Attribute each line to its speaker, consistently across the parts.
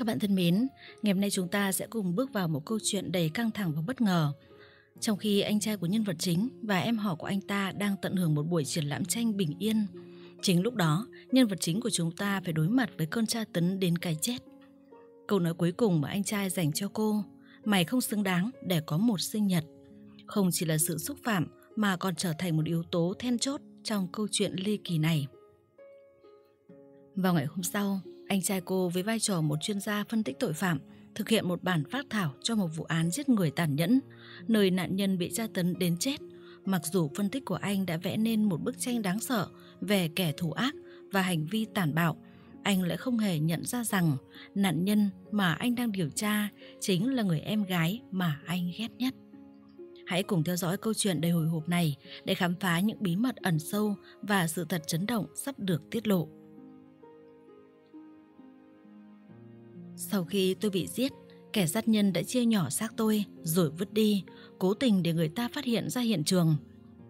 Speaker 1: Các bạn thân mến, ngày hôm nay chúng ta sẽ cùng bước vào một câu chuyện đầy căng thẳng và bất ngờ. Trong khi anh trai của nhân vật chính và em họ của anh ta đang tận hưởng một buổi triển lãm tranh bình yên, chính lúc đó nhân vật chính của chúng ta phải đối mặt với cơn tra tấn đến cái chết. Câu nói cuối cùng mà anh trai dành cho cô, mày không xứng đáng để có một sinh nhật, không chỉ là sự xúc phạm mà còn trở thành một yếu tố then chốt trong câu chuyện ly kỳ này. Vào ngày hôm sau, anh trai cô với vai trò một chuyên gia phân tích tội phạm thực hiện một bản phát thảo cho một vụ án giết người tàn nhẫn, nơi nạn nhân bị tra tấn đến chết. Mặc dù phân tích của anh đã vẽ nên một bức tranh đáng sợ về kẻ thù ác và hành vi tàn bạo, anh lại không hề nhận ra rằng nạn nhân mà anh đang điều tra chính là người em gái mà anh ghét nhất. Hãy cùng theo dõi câu chuyện đầy hồi hộp này để khám phá những bí mật ẩn sâu và sự thật chấn động sắp được tiết lộ. Sau khi tôi bị giết, kẻ sát nhân đã chia nhỏ xác tôi rồi vứt đi, cố tình để người ta phát hiện ra hiện trường.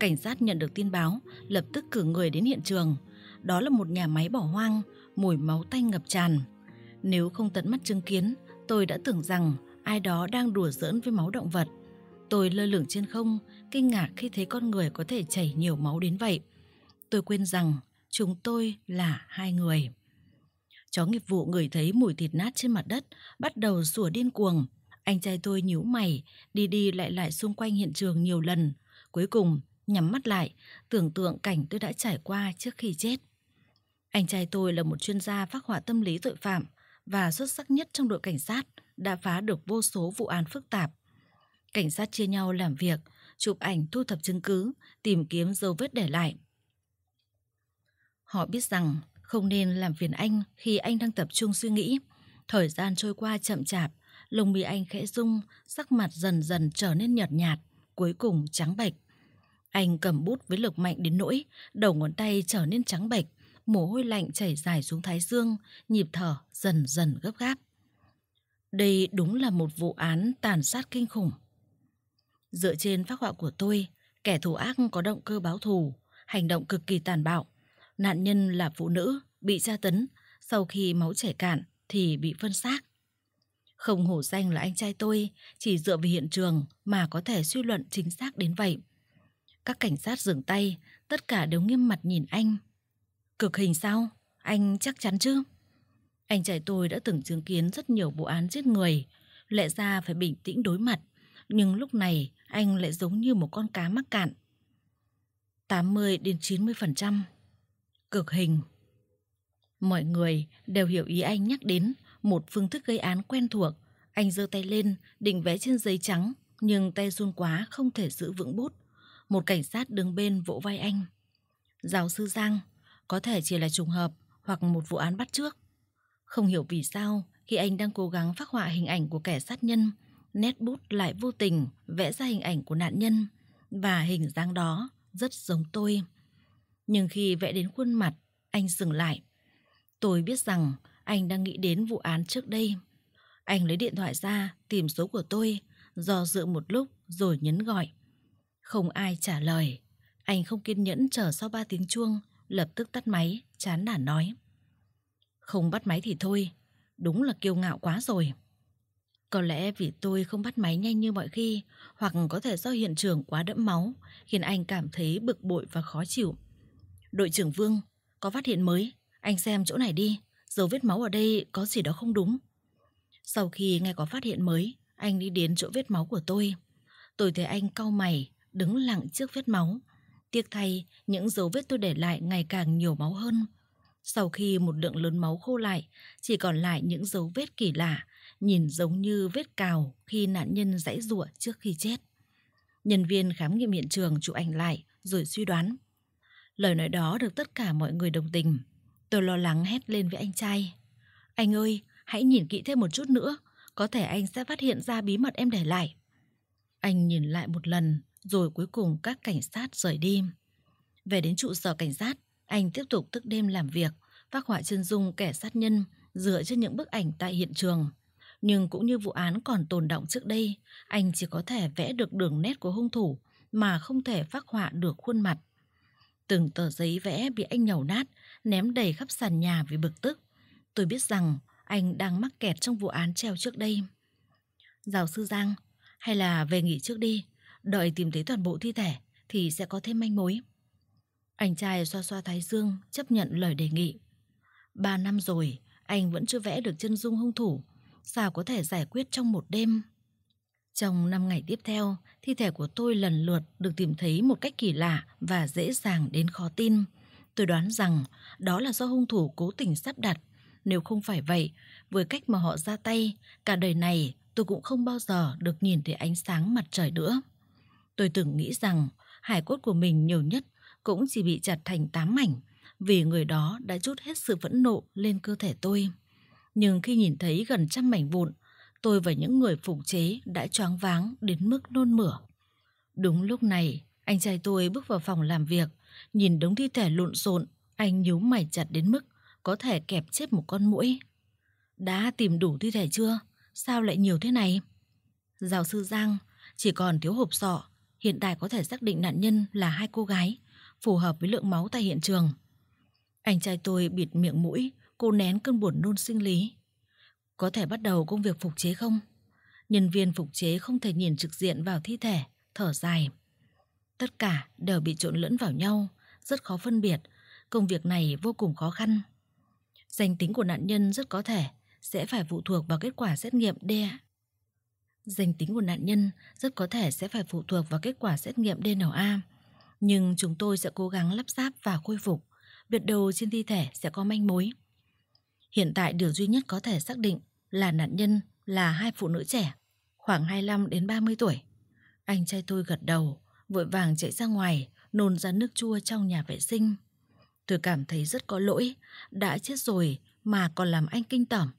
Speaker 1: Cảnh sát nhận được tin báo, lập tức cử người đến hiện trường. Đó là một nhà máy bỏ hoang, mùi máu tanh ngập tràn. Nếu không tận mắt chứng kiến, tôi đã tưởng rằng ai đó đang đùa giỡn với máu động vật. Tôi lơ lửng trên không, kinh ngạc khi thấy con người có thể chảy nhiều máu đến vậy. Tôi quên rằng chúng tôi là hai người. Chó nghiệp vụ ngửi thấy mùi thịt nát trên mặt đất, bắt đầu sủa điên cuồng. Anh trai tôi nhíu mày, đi đi lại lại xung quanh hiện trường nhiều lần. Cuối cùng, nhắm mắt lại, tưởng tượng cảnh tôi đã trải qua trước khi chết. Anh trai tôi là một chuyên gia phác họa tâm lý tội phạm và xuất sắc nhất trong đội cảnh sát, đã phá được vô số vụ án phức tạp. Cảnh sát chia nhau làm việc, chụp ảnh thu thập chứng cứ, tìm kiếm dấu vết để lại. Họ biết rằng không nên làm phiền anh khi anh đang tập trung suy nghĩ. Thời gian trôi qua chậm chạp, lông mi anh khẽ rung, sắc mặt dần dần trở nên nhợt nhạt, cuối cùng trắng bệch. Anh cầm bút với lực mạnh đến nỗi, đầu ngón tay trở nên trắng bệch, mồ hôi lạnh chảy dài xuống thái dương, nhịp thở dần dần gấp gáp. Đây đúng là một vụ án tàn sát kinh khủng. Dựa trên phác họa của tôi, kẻ thù ác có động cơ báo thù, hành động cực kỳ tàn bạo, Nạn nhân là phụ nữ, bị tra tấn, sau khi máu chảy cạn thì bị phân xác. Không hổ danh là anh trai tôi, chỉ dựa vào hiện trường mà có thể suy luận chính xác đến vậy. Các cảnh sát dừng tay, tất cả đều nghiêm mặt nhìn anh. Cực hình sao? Anh chắc chắn chứ? Anh trai tôi đã từng chứng kiến rất nhiều vụ án giết người, lẽ ra phải bình tĩnh đối mặt, nhưng lúc này anh lại giống như một con cá mắc cạn. 80 đến 90% cực hình. Mọi người đều hiểu ý anh nhắc đến một phương thức gây án quen thuộc. Anh giơ tay lên, định vẽ trên giấy trắng, nhưng tay run quá không thể giữ vững bút. Một cảnh sát đứng bên vỗ vai anh. Giáo sư Giang, có thể chỉ là trùng hợp hoặc một vụ án bắt trước. Không hiểu vì sao, khi anh đang cố gắng phát họa hình ảnh của kẻ sát nhân, nét bút lại vô tình vẽ ra hình ảnh của nạn nhân. Và hình dáng đó rất giống tôi. Nhưng khi vẽ đến khuôn mặt, anh dừng lại. Tôi biết rằng anh đang nghĩ đến vụ án trước đây. Anh lấy điện thoại ra, tìm số của tôi, do dự một lúc rồi nhấn gọi. Không ai trả lời. Anh không kiên nhẫn chờ sau ba tiếng chuông, lập tức tắt máy, chán nản nói. Không bắt máy thì thôi, đúng là kiêu ngạo quá rồi. Có lẽ vì tôi không bắt máy nhanh như mọi khi, hoặc có thể do hiện trường quá đẫm máu, khiến anh cảm thấy bực bội và khó chịu. Đội trưởng Vương, có phát hiện mới, anh xem chỗ này đi, dấu vết máu ở đây có gì đó không đúng. Sau khi nghe có phát hiện mới, anh đi đến chỗ vết máu của tôi. Tôi thấy anh cau mày, đứng lặng trước vết máu. Tiếc thay, những dấu vết tôi để lại ngày càng nhiều máu hơn. Sau khi một lượng lớn máu khô lại, chỉ còn lại những dấu vết kỳ lạ, nhìn giống như vết cào khi nạn nhân giãy giụa trước khi chết. Nhân viên khám nghiệm hiện trường chụp ảnh lại rồi suy đoán Lời nói đó được tất cả mọi người đồng tình. Tôi lo lắng hét lên với anh trai. Anh ơi, hãy nhìn kỹ thêm một chút nữa. Có thể anh sẽ phát hiện ra bí mật em để lại. Anh nhìn lại một lần, rồi cuối cùng các cảnh sát rời đi. Về đến trụ sở cảnh sát, anh tiếp tục thức đêm làm việc, phát họa chân dung kẻ sát nhân dựa trên những bức ảnh tại hiện trường. Nhưng cũng như vụ án còn tồn động trước đây, anh chỉ có thể vẽ được đường nét của hung thủ mà không thể phát họa được khuôn mặt. Từng tờ giấy vẽ bị anh nhầu nát, ném đầy khắp sàn nhà vì bực tức. Tôi biết rằng anh đang mắc kẹt trong vụ án treo trước đây. Giáo sư Giang, hay là về nghỉ trước đi, đợi tìm thấy toàn bộ thi thể thì sẽ có thêm manh mối. Anh trai xoa xoa thái dương, chấp nhận lời đề nghị. Ba năm rồi, anh vẫn chưa vẽ được chân dung hung thủ, sao có thể giải quyết trong một đêm? Trong năm ngày tiếp theo, thi thể của tôi lần lượt được tìm thấy một cách kỳ lạ và dễ dàng đến khó tin. Tôi đoán rằng đó là do hung thủ cố tình sắp đặt. Nếu không phải vậy, với cách mà họ ra tay, cả đời này tôi cũng không bao giờ được nhìn thấy ánh sáng mặt trời nữa. Tôi từng nghĩ rằng hải cốt của mình nhiều nhất cũng chỉ bị chặt thành tám mảnh vì người đó đã chút hết sự phẫn nộ lên cơ thể tôi. Nhưng khi nhìn thấy gần trăm mảnh vụn tôi và những người phục chế đã choáng váng đến mức nôn mửa. Đúng lúc này, anh trai tôi bước vào phòng làm việc, nhìn đống thi thể lộn xộn, anh nhíu mày chặt đến mức có thể kẹp chết một con muỗi. Đã tìm đủ thi thể chưa? Sao lại nhiều thế này? Giáo sư Giang chỉ còn thiếu hộp sọ, hiện tại có thể xác định nạn nhân là hai cô gái, phù hợp với lượng máu tại hiện trường. Anh trai tôi bịt miệng mũi, cô nén cơn buồn nôn sinh lý, có thể bắt đầu công việc phục chế không? Nhân viên phục chế không thể nhìn trực diện vào thi thể, thở dài. Tất cả đều bị trộn lẫn vào nhau, rất khó phân biệt. Công việc này vô cùng khó khăn. Danh tính của nạn nhân rất có thể sẽ phải phụ thuộc vào kết quả xét nghiệm DNA. Danh tính của nạn nhân rất có thể sẽ phải phụ thuộc vào kết quả xét nghiệm DNA. Nhưng chúng tôi sẽ cố gắng lắp ráp và khôi phục. Biệt đầu trên thi thể sẽ có manh mối. Hiện tại điều duy nhất có thể xác định là nạn nhân là hai phụ nữ trẻ, khoảng 25 đến 30 tuổi. Anh trai tôi gật đầu, vội vàng chạy ra ngoài, nôn ra nước chua trong nhà vệ sinh. Tôi cảm thấy rất có lỗi, đã chết rồi mà còn làm anh kinh tởm.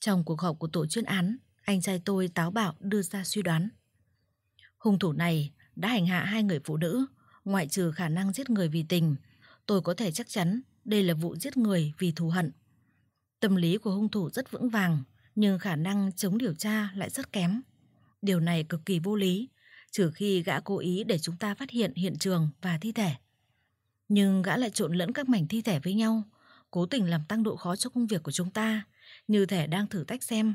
Speaker 1: Trong cuộc họp của tổ chuyên án, anh trai tôi táo bạo đưa ra suy đoán. Hung thủ này đã hành hạ hai người phụ nữ, ngoại trừ khả năng giết người vì tình, tôi có thể chắc chắn đây là vụ giết người vì thù hận. Tâm lý của hung thủ rất vững vàng, nhưng khả năng chống điều tra lại rất kém. Điều này cực kỳ vô lý, trừ khi gã cố ý để chúng ta phát hiện hiện trường và thi thể. Nhưng gã lại trộn lẫn các mảnh thi thể với nhau, cố tình làm tăng độ khó cho công việc của chúng ta, như thể đang thử tách xem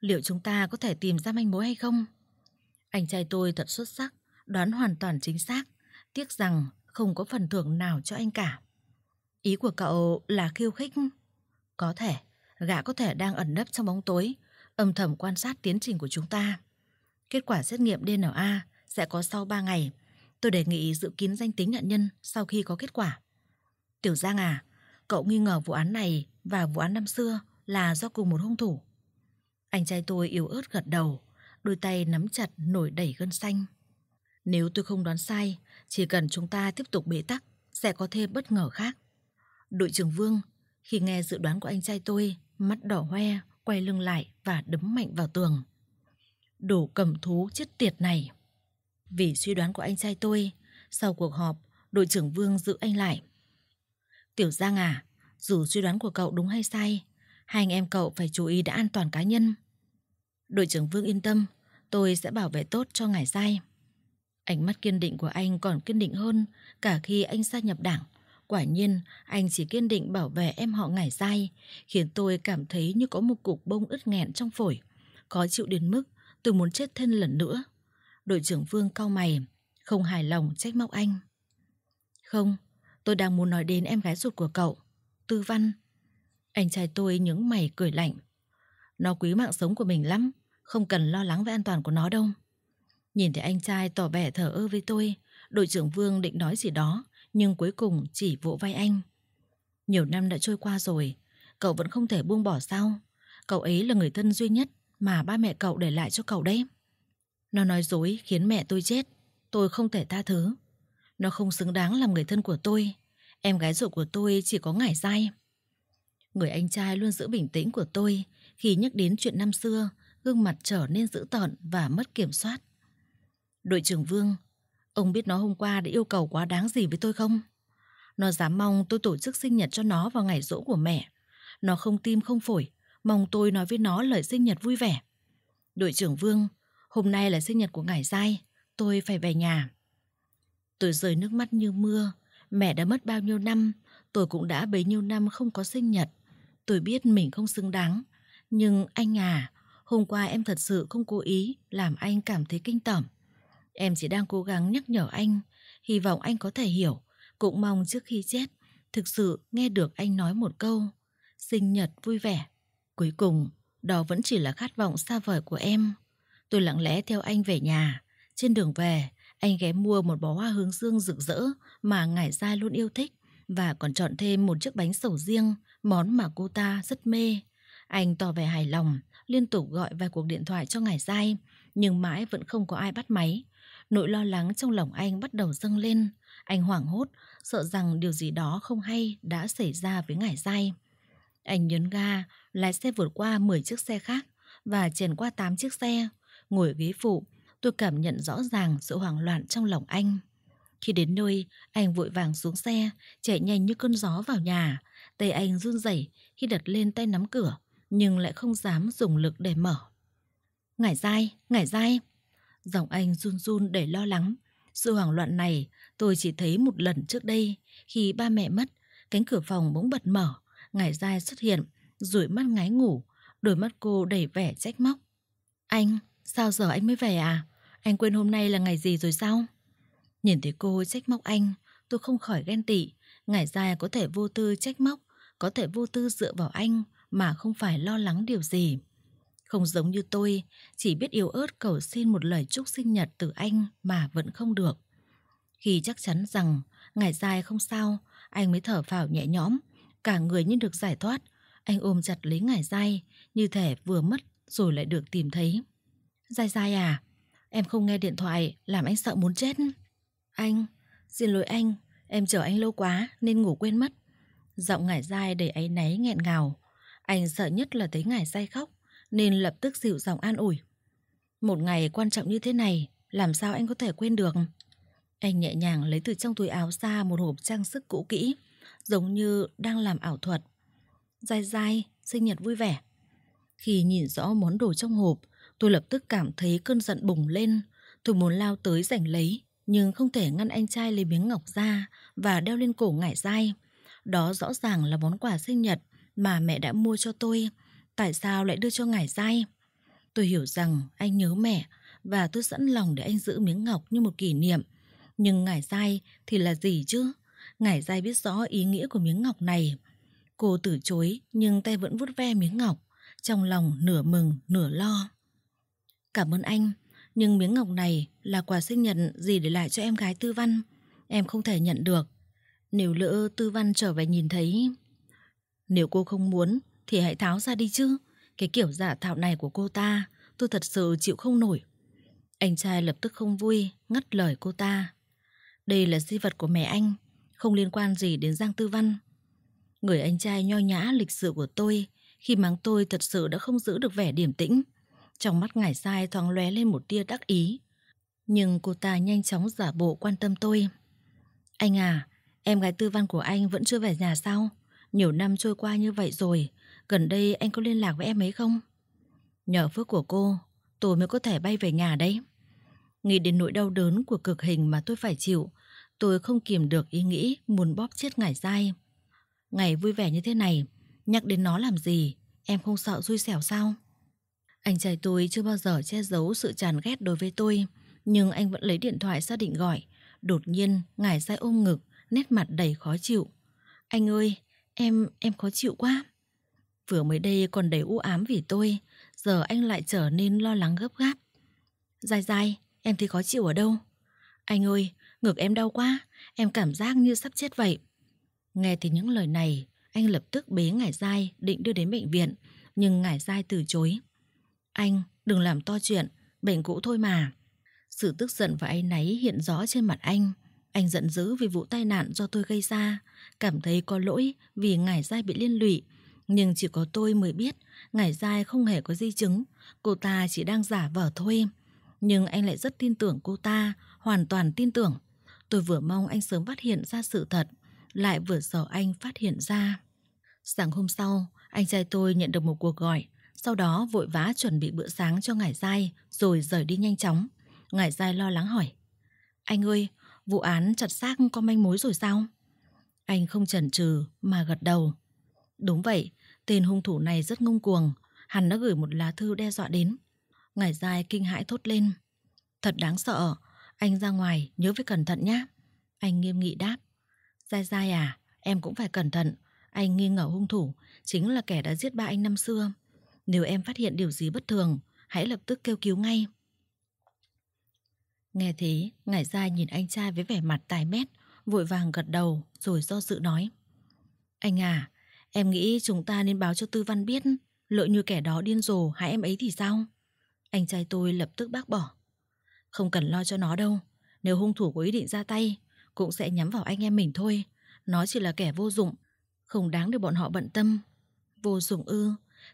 Speaker 1: liệu chúng ta có thể tìm ra manh mối hay không. Anh trai tôi thật xuất sắc, đoán hoàn toàn chính xác, tiếc rằng không có phần thưởng nào cho anh cả. Ý của cậu là khiêu khích? Có thể gã có thể đang ẩn nấp trong bóng tối, âm thầm quan sát tiến trình của chúng ta. Kết quả xét nghiệm DNA sẽ có sau 3 ngày. Tôi đề nghị dự kín danh tính nạn nhân sau khi có kết quả. Tiểu Giang à, cậu nghi ngờ vụ án này và vụ án năm xưa là do cùng một hung thủ. Anh trai tôi yếu ớt gật đầu, đôi tay nắm chặt nổi đẩy gân xanh. Nếu tôi không đoán sai, chỉ cần chúng ta tiếp tục bế tắc, sẽ có thêm bất ngờ khác. Đội trưởng Vương, khi nghe dự đoán của anh trai tôi, mắt đỏ hoe, quay lưng lại và đấm mạnh vào tường. đủ cầm thú chết tiệt này. Vì suy đoán của anh trai tôi, sau cuộc họp, đội trưởng Vương giữ anh lại. Tiểu Giang à, dù suy đoán của cậu đúng hay sai, hai anh em cậu phải chú ý đã an toàn cá nhân. Đội trưởng Vương yên tâm, tôi sẽ bảo vệ tốt cho ngài sai. Ánh mắt kiên định của anh còn kiên định hơn cả khi anh gia nhập đảng. Quả nhiên, anh chỉ kiên định bảo vệ em họ ngải dai, khiến tôi cảm thấy như có một cục bông ướt nghẹn trong phổi. Khó chịu đến mức tôi muốn chết thêm lần nữa. Đội trưởng Vương cau mày, không hài lòng trách móc anh. Không, tôi đang muốn nói đến em gái ruột của cậu, Tư Văn. Anh trai tôi những mày cười lạnh. Nó quý mạng sống của mình lắm, không cần lo lắng về an toàn của nó đâu. Nhìn thấy anh trai tỏ vẻ thở ơ với tôi, đội trưởng Vương định nói gì đó, nhưng cuối cùng chỉ vỗ vai anh. Nhiều năm đã trôi qua rồi, cậu vẫn không thể buông bỏ sao? Cậu ấy là người thân duy nhất mà ba mẹ cậu để lại cho cậu đấy. Nó nói dối khiến mẹ tôi chết, tôi không thể tha thứ. Nó không xứng đáng làm người thân của tôi, em gái ruột của tôi chỉ có ngải dai. Người anh trai luôn giữ bình tĩnh của tôi khi nhắc đến chuyện năm xưa, gương mặt trở nên dữ tợn và mất kiểm soát. Đội trưởng Vương Ông biết nó hôm qua đã yêu cầu quá đáng gì với tôi không? Nó dám mong tôi tổ chức sinh nhật cho nó vào ngày rỗ của mẹ. Nó không tim không phổi, mong tôi nói với nó lời sinh nhật vui vẻ. Đội trưởng Vương, hôm nay là sinh nhật của ngài dai, tôi phải về nhà. Tôi rơi nước mắt như mưa, mẹ đã mất bao nhiêu năm, tôi cũng đã bấy nhiêu năm không có sinh nhật. Tôi biết mình không xứng đáng, nhưng anh à, hôm qua em thật sự không cố ý làm anh cảm thấy kinh tởm. Em chỉ đang cố gắng nhắc nhở anh, hy vọng anh có thể hiểu, cũng mong trước khi chết, thực sự nghe được anh nói một câu, sinh nhật vui vẻ. Cuối cùng, đó vẫn chỉ là khát vọng xa vời của em. Tôi lặng lẽ theo anh về nhà, trên đường về, anh ghé mua một bó hoa hướng dương rực rỡ mà ngải gia luôn yêu thích và còn chọn thêm một chiếc bánh sầu riêng, món mà cô ta rất mê. Anh tỏ vẻ hài lòng, liên tục gọi vài cuộc điện thoại cho ngải giai, nhưng mãi vẫn không có ai bắt máy. Nỗi lo lắng trong lòng anh bắt đầu dâng lên. Anh hoảng hốt, sợ rằng điều gì đó không hay đã xảy ra với ngải dai. Anh nhấn ga, lái xe vượt qua 10 chiếc xe khác và chèn qua 8 chiếc xe. Ngồi ghế phụ, tôi cảm nhận rõ ràng sự hoảng loạn trong lòng anh. Khi đến nơi, anh vội vàng xuống xe, chạy nhanh như cơn gió vào nhà. Tay anh run rẩy khi đặt lên tay nắm cửa, nhưng lại không dám dùng lực để mở. Ngải dai, ngải dai! Giọng anh run run để lo lắng. Sự hoảng loạn này tôi chỉ thấy một lần trước đây khi ba mẹ mất, cánh cửa phòng bỗng bật mở, ngải dai xuất hiện, rủi mắt ngái ngủ, đôi mắt cô đầy vẻ trách móc. Anh, sao giờ anh mới về à? Anh quên hôm nay là ngày gì rồi sao? Nhìn thấy cô trách móc anh, tôi không khỏi ghen tị. Ngải dai có thể vô tư trách móc, có thể vô tư dựa vào anh mà không phải lo lắng điều gì. Không giống như tôi, chỉ biết yếu ớt cầu xin một lời chúc sinh nhật từ anh mà vẫn không được. Khi chắc chắn rằng ngày dài không sao, anh mới thở phào nhẹ nhõm, cả người như được giải thoát. Anh ôm chặt lấy ngải dai, như thể vừa mất rồi lại được tìm thấy. Dai dai à, em không nghe điện thoại, làm anh sợ muốn chết. Anh, xin lỗi anh, em chờ anh lâu quá nên ngủ quên mất. Giọng ngải dai đầy áy náy nghẹn ngào. Anh sợ nhất là thấy ngải dai khóc, nên lập tức dịu giọng an ủi. Một ngày quan trọng như thế này, làm sao anh có thể quên được? Anh nhẹ nhàng lấy từ trong túi áo ra một hộp trang sức cũ kỹ, giống như đang làm ảo thuật. Dai dai, sinh nhật vui vẻ. Khi nhìn rõ món đồ trong hộp, tôi lập tức cảm thấy cơn giận bùng lên. Tôi muốn lao tới giành lấy, nhưng không thể ngăn anh trai lấy miếng ngọc ra và đeo lên cổ ngải dai. Đó rõ ràng là món quà sinh nhật mà mẹ đã mua cho tôi. Tôi tại sao lại đưa cho ngài dai? Tôi hiểu rằng anh nhớ mẹ và tôi sẵn lòng để anh giữ miếng ngọc như một kỷ niệm. Nhưng ngài dai thì là gì chứ? Ngài dai biết rõ ý nghĩa của miếng ngọc này. Cô từ chối nhưng tay vẫn vuốt ve miếng ngọc, trong lòng nửa mừng nửa lo. Cảm ơn anh, nhưng miếng ngọc này là quà sinh nhật gì để lại cho em gái Tư Văn. Em không thể nhận được. Nếu lỡ Tư Văn trở về nhìn thấy... Nếu cô không muốn thì hãy tháo ra đi chứ. Cái kiểu giả thạo này của cô ta, tôi thật sự chịu không nổi. Anh trai lập tức không vui, ngắt lời cô ta. Đây là di vật của mẹ anh, không liên quan gì đến Giang Tư Văn. Người anh trai nho nhã lịch sự của tôi, khi mắng tôi thật sự đã không giữ được vẻ điểm tĩnh. Trong mắt ngải sai thoáng lóe lên một tia đắc ý. Nhưng cô ta nhanh chóng giả bộ quan tâm tôi. Anh à, em gái tư văn của anh vẫn chưa về nhà sao? Nhiều năm trôi qua như vậy rồi, gần đây anh có liên lạc với em ấy không? Nhờ phước của cô, tôi mới có thể bay về nhà đấy. Nghĩ đến nỗi đau đớn của cực hình mà tôi phải chịu, tôi không kìm được ý nghĩ muốn bóp chết ngải dai. Ngày vui vẻ như thế này, nhắc đến nó làm gì, em không sợ xui xẻo sao? Anh trai tôi chưa bao giờ che giấu sự chán ghét đối với tôi, nhưng anh vẫn lấy điện thoại ra định gọi. Đột nhiên, ngải dai ôm ngực, nét mặt đầy khó chịu. Anh ơi, Em, em khó chịu quá. Vừa mới đây còn đầy u ám vì tôi, giờ anh lại trở nên lo lắng gấp gáp. Dài dài, em thấy khó chịu ở đâu? Anh ơi, ngực em đau quá, em cảm giác như sắp chết vậy. Nghe thấy những lời này, anh lập tức bế Ngải dai định đưa đến bệnh viện, nhưng Ngải dai từ chối. Anh, đừng làm to chuyện, bệnh cũ thôi mà. Sự tức giận và áy náy hiện rõ trên mặt anh. Anh giận dữ vì vụ tai nạn do tôi gây ra, cảm thấy có lỗi vì ngải dai bị liên lụy. Nhưng chỉ có tôi mới biết ngải dai không hề có di chứng, cô ta chỉ đang giả vờ thôi. Nhưng anh lại rất tin tưởng cô ta, hoàn toàn tin tưởng. Tôi vừa mong anh sớm phát hiện ra sự thật, lại vừa sợ anh phát hiện ra. Sáng hôm sau, anh trai tôi nhận được một cuộc gọi, sau đó vội vã chuẩn bị bữa sáng cho ngải dai rồi rời đi nhanh chóng. Ngải dai lo lắng hỏi. Anh ơi, vụ án chặt xác có manh mối rồi sao? Anh không chần chừ mà gật đầu. Đúng vậy, tên hung thủ này rất ngông cuồng, hắn đã gửi một lá thư đe dọa đến. Ngải dài kinh hãi thốt lên. Thật đáng sợ, anh ra ngoài nhớ phải cẩn thận nhé. Anh nghiêm nghị đáp. Dài dài à, em cũng phải cẩn thận. Anh nghi ngờ hung thủ chính là kẻ đã giết ba anh năm xưa. Nếu em phát hiện điều gì bất thường, hãy lập tức kêu cứu ngay. Nghe thế, ngải ra nhìn anh trai với vẻ mặt tài mét, vội vàng gật đầu rồi do dự nói. Anh à, em nghĩ chúng ta nên báo cho tư văn biết, lỡ như kẻ đó điên rồ hại em ấy thì sao? Anh trai tôi lập tức bác bỏ. Không cần lo cho nó đâu, nếu hung thủ có ý định ra tay, cũng sẽ nhắm vào anh em mình thôi. Nó chỉ là kẻ vô dụng, không đáng để bọn họ bận tâm. Vô dụng ư,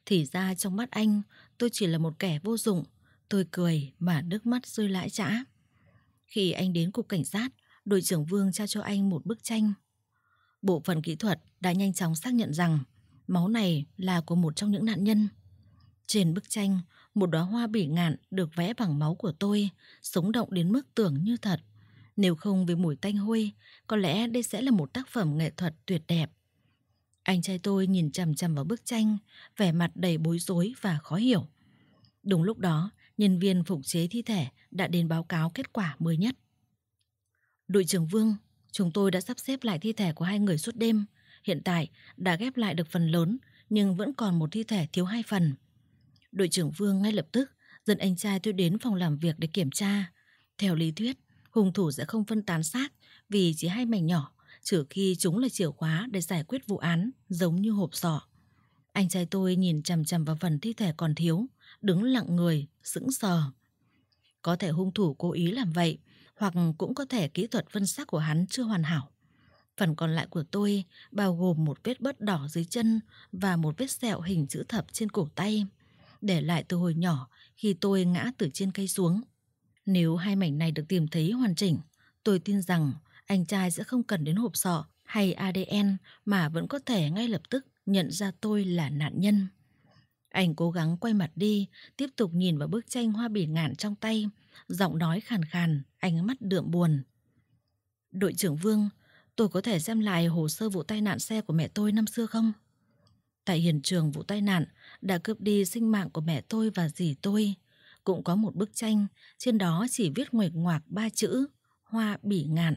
Speaker 1: thì ra trong mắt anh, tôi chỉ là một kẻ vô dụng. Tôi cười mà nước mắt rơi lãi trã. Khi anh đến cục cảnh sát, đội trưởng Vương trao cho anh một bức tranh. Bộ phận kỹ thuật đã nhanh chóng xác nhận rằng máu này là của một trong những nạn nhân. Trên bức tranh, một đóa hoa bỉ ngạn được vẽ bằng máu của tôi, sống động đến mức tưởng như thật. Nếu không với mùi tanh hôi, có lẽ đây sẽ là một tác phẩm nghệ thuật tuyệt đẹp. Anh trai tôi nhìn chằm chằm vào bức tranh, vẻ mặt đầy bối rối và khó hiểu. Đúng lúc đó, nhân viên phục chế thi thể đã đến báo cáo kết quả mới nhất. Đội trưởng Vương, chúng tôi đã sắp xếp lại thi thể của hai người suốt đêm. Hiện tại đã ghép lại được phần lớn nhưng vẫn còn một thi thể thiếu hai phần. Đội trưởng Vương ngay lập tức dẫn anh trai tôi đến phòng làm việc để kiểm tra. Theo lý thuyết, hung thủ sẽ không phân tán xác vì chỉ hai mảnh nhỏ, trừ khi chúng là chìa khóa để giải quyết vụ án giống như hộp sọ. Anh trai tôi nhìn chằm chằm vào phần thi thể còn thiếu, đứng lặng người, sững sờ. Có thể hung thủ cố ý làm vậy, hoặc cũng có thể kỹ thuật phân xác của hắn chưa hoàn hảo. Phần còn lại của tôi bao gồm một vết bớt đỏ dưới chân và một vết sẹo hình chữ thập trên cổ tay, để lại từ hồi nhỏ khi tôi ngã từ trên cây xuống. Nếu hai mảnh này được tìm thấy hoàn chỉnh, tôi tin rằng anh trai sẽ không cần đến hộp sọ hay ADN mà vẫn có thể ngay lập tức nhận ra tôi là nạn nhân. Anh cố gắng quay mặt đi, tiếp tục nhìn vào bức tranh hoa bỉ ngạn trong tay. Giọng nói khàn khàn, ánh mắt đượm buồn. Đội trưởng Vương, tôi có thể xem lại hồ sơ vụ tai nạn xe của mẹ tôi năm xưa không? Tại hiện trường vụ tai nạn đã cướp đi sinh mạng của mẹ tôi và dì tôi. Cũng có một bức tranh, trên đó chỉ viết nguệch ngoạc ba chữ, hoa bỉ ngạn.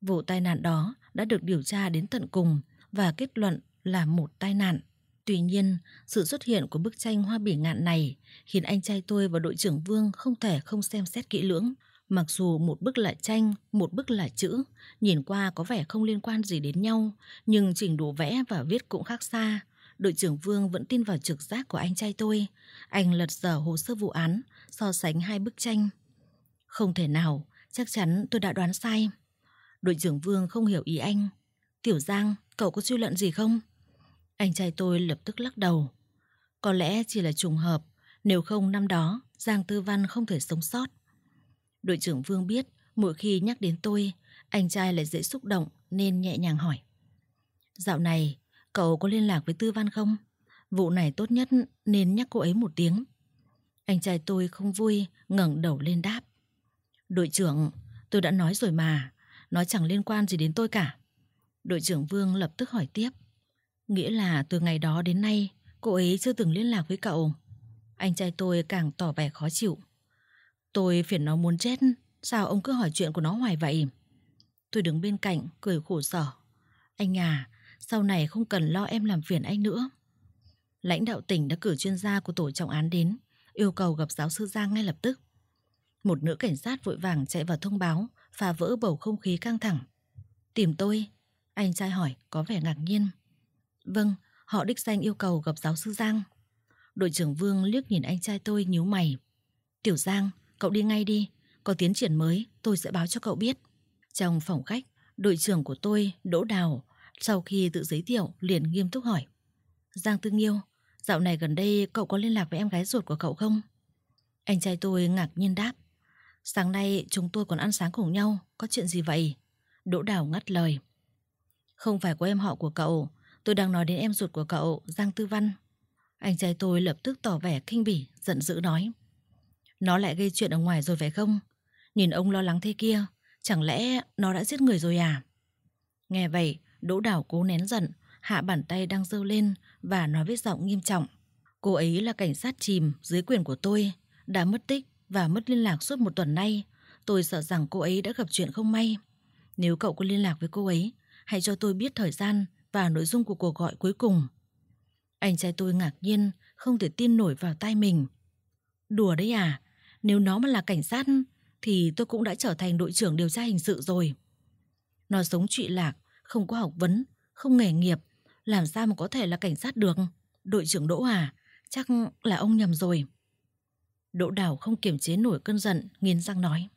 Speaker 1: Vụ tai nạn đó đã được điều tra đến tận cùng và kết luận là một tai nạn. Tuy nhiên, sự xuất hiện của bức tranh hoa bỉ ngạn này khiến anh trai tôi và đội trưởng Vương không thể không xem xét kỹ lưỡng. Mặc dù một bức là tranh, một bức là chữ, nhìn qua có vẻ không liên quan gì đến nhau, nhưng trình độ vẽ và viết cũng khác xa. Đội trưởng Vương vẫn tin vào trực giác của anh trai tôi. Anh lật dở hồ sơ vụ án, so sánh hai bức tranh. Không thể nào, chắc chắn tôi đã đoán sai. Đội trưởng Vương không hiểu ý anh. Tiểu Giang, cậu có suy luận gì không? Anh trai tôi lập tức lắc đầu. Có lẽ chỉ là trùng hợp, nếu không năm đó Giang Tư Văn không thể sống sót. Đội trưởng Vương biết mỗi khi nhắc đến tôi, anh trai lại dễ xúc động nên nhẹ nhàng hỏi. Dạo này, cậu có liên lạc với Tư Văn không? Vụ này tốt nhất nên nhắc cô ấy một tiếng. Anh trai tôi không vui, ngẩng đầu lên đáp. Đội trưởng, tôi đã nói rồi mà, nó chẳng liên quan gì đến tôi cả. Đội trưởng Vương lập tức hỏi tiếp. Nghĩa là từ ngày đó đến nay, cô ấy chưa từng liên lạc với cậu. Anh trai tôi càng tỏ vẻ khó chịu. Tôi phiền nó muốn chết, sao ông cứ hỏi chuyện của nó hoài vậy? Tôi đứng bên cạnh, cười khổ sở. Anh à, sau này không cần lo em làm phiền anh nữa. Lãnh đạo tỉnh đã cử chuyên gia của tổ trọng án đến, yêu cầu gặp giáo sư Giang ngay lập tức. Một nữ cảnh sát vội vàng chạy vào thông báo, phá vỡ bầu không khí căng thẳng. Tìm tôi? Anh trai hỏi, có vẻ ngạc nhiên. Vâng, họ đích danh yêu cầu gặp giáo sư Giang. Đội trưởng Vương liếc nhìn anh trai tôi nhíu mày. Tiểu Giang, cậu đi ngay đi, có tiến triển mới tôi sẽ báo cho cậu biết. Trong phòng khách, đội trưởng của tôi, Đỗ Đào, sau khi tự giới thiệu liền nghiêm túc hỏi. Giang Tương Yêu, dạo này gần đây cậu có liên lạc với em gái ruột của cậu không? Anh trai tôi ngạc nhiên đáp. Sáng nay chúng tôi còn ăn sáng cùng nhau, có chuyện gì vậy? Đỗ Đào ngắt lời. Không phải của em họ của cậu, Tôi đang nói đến em ruột của cậu, Giang Tư Văn. Anh trai tôi lập tức tỏ vẻ kinh bỉ, giận dữ nói. Nó lại gây chuyện ở ngoài rồi phải không? Nhìn ông lo lắng thế kia, chẳng lẽ nó đã giết người rồi à? Nghe vậy, Đỗ Đảo cố nén giận, hạ bàn tay đang giơ lên và nói với giọng nghiêm trọng. Cô ấy là cảnh sát chìm dưới quyền của tôi, đã mất tích và mất liên lạc suốt một tuần nay. Tôi sợ rằng cô ấy đã gặp chuyện không may. Nếu cậu có liên lạc với cô ấy, hãy cho tôi biết thời gian và nội dung của cuộc gọi cuối cùng. Anh trai tôi ngạc nhiên, không thể tin nổi vào tai mình. Đùa đấy à, nếu nó mà là cảnh sát thì tôi cũng đã trở thành đội trưởng điều tra hình sự rồi. Nó sống trụy lạc, không có học vấn, không nghề nghiệp, làm sao mà có thể là cảnh sát được? Đội trưởng Đỗ à, chắc là ông nhầm rồi. Đỗ Đào không kiềm chế nổi cơn giận, nghiến răng nói.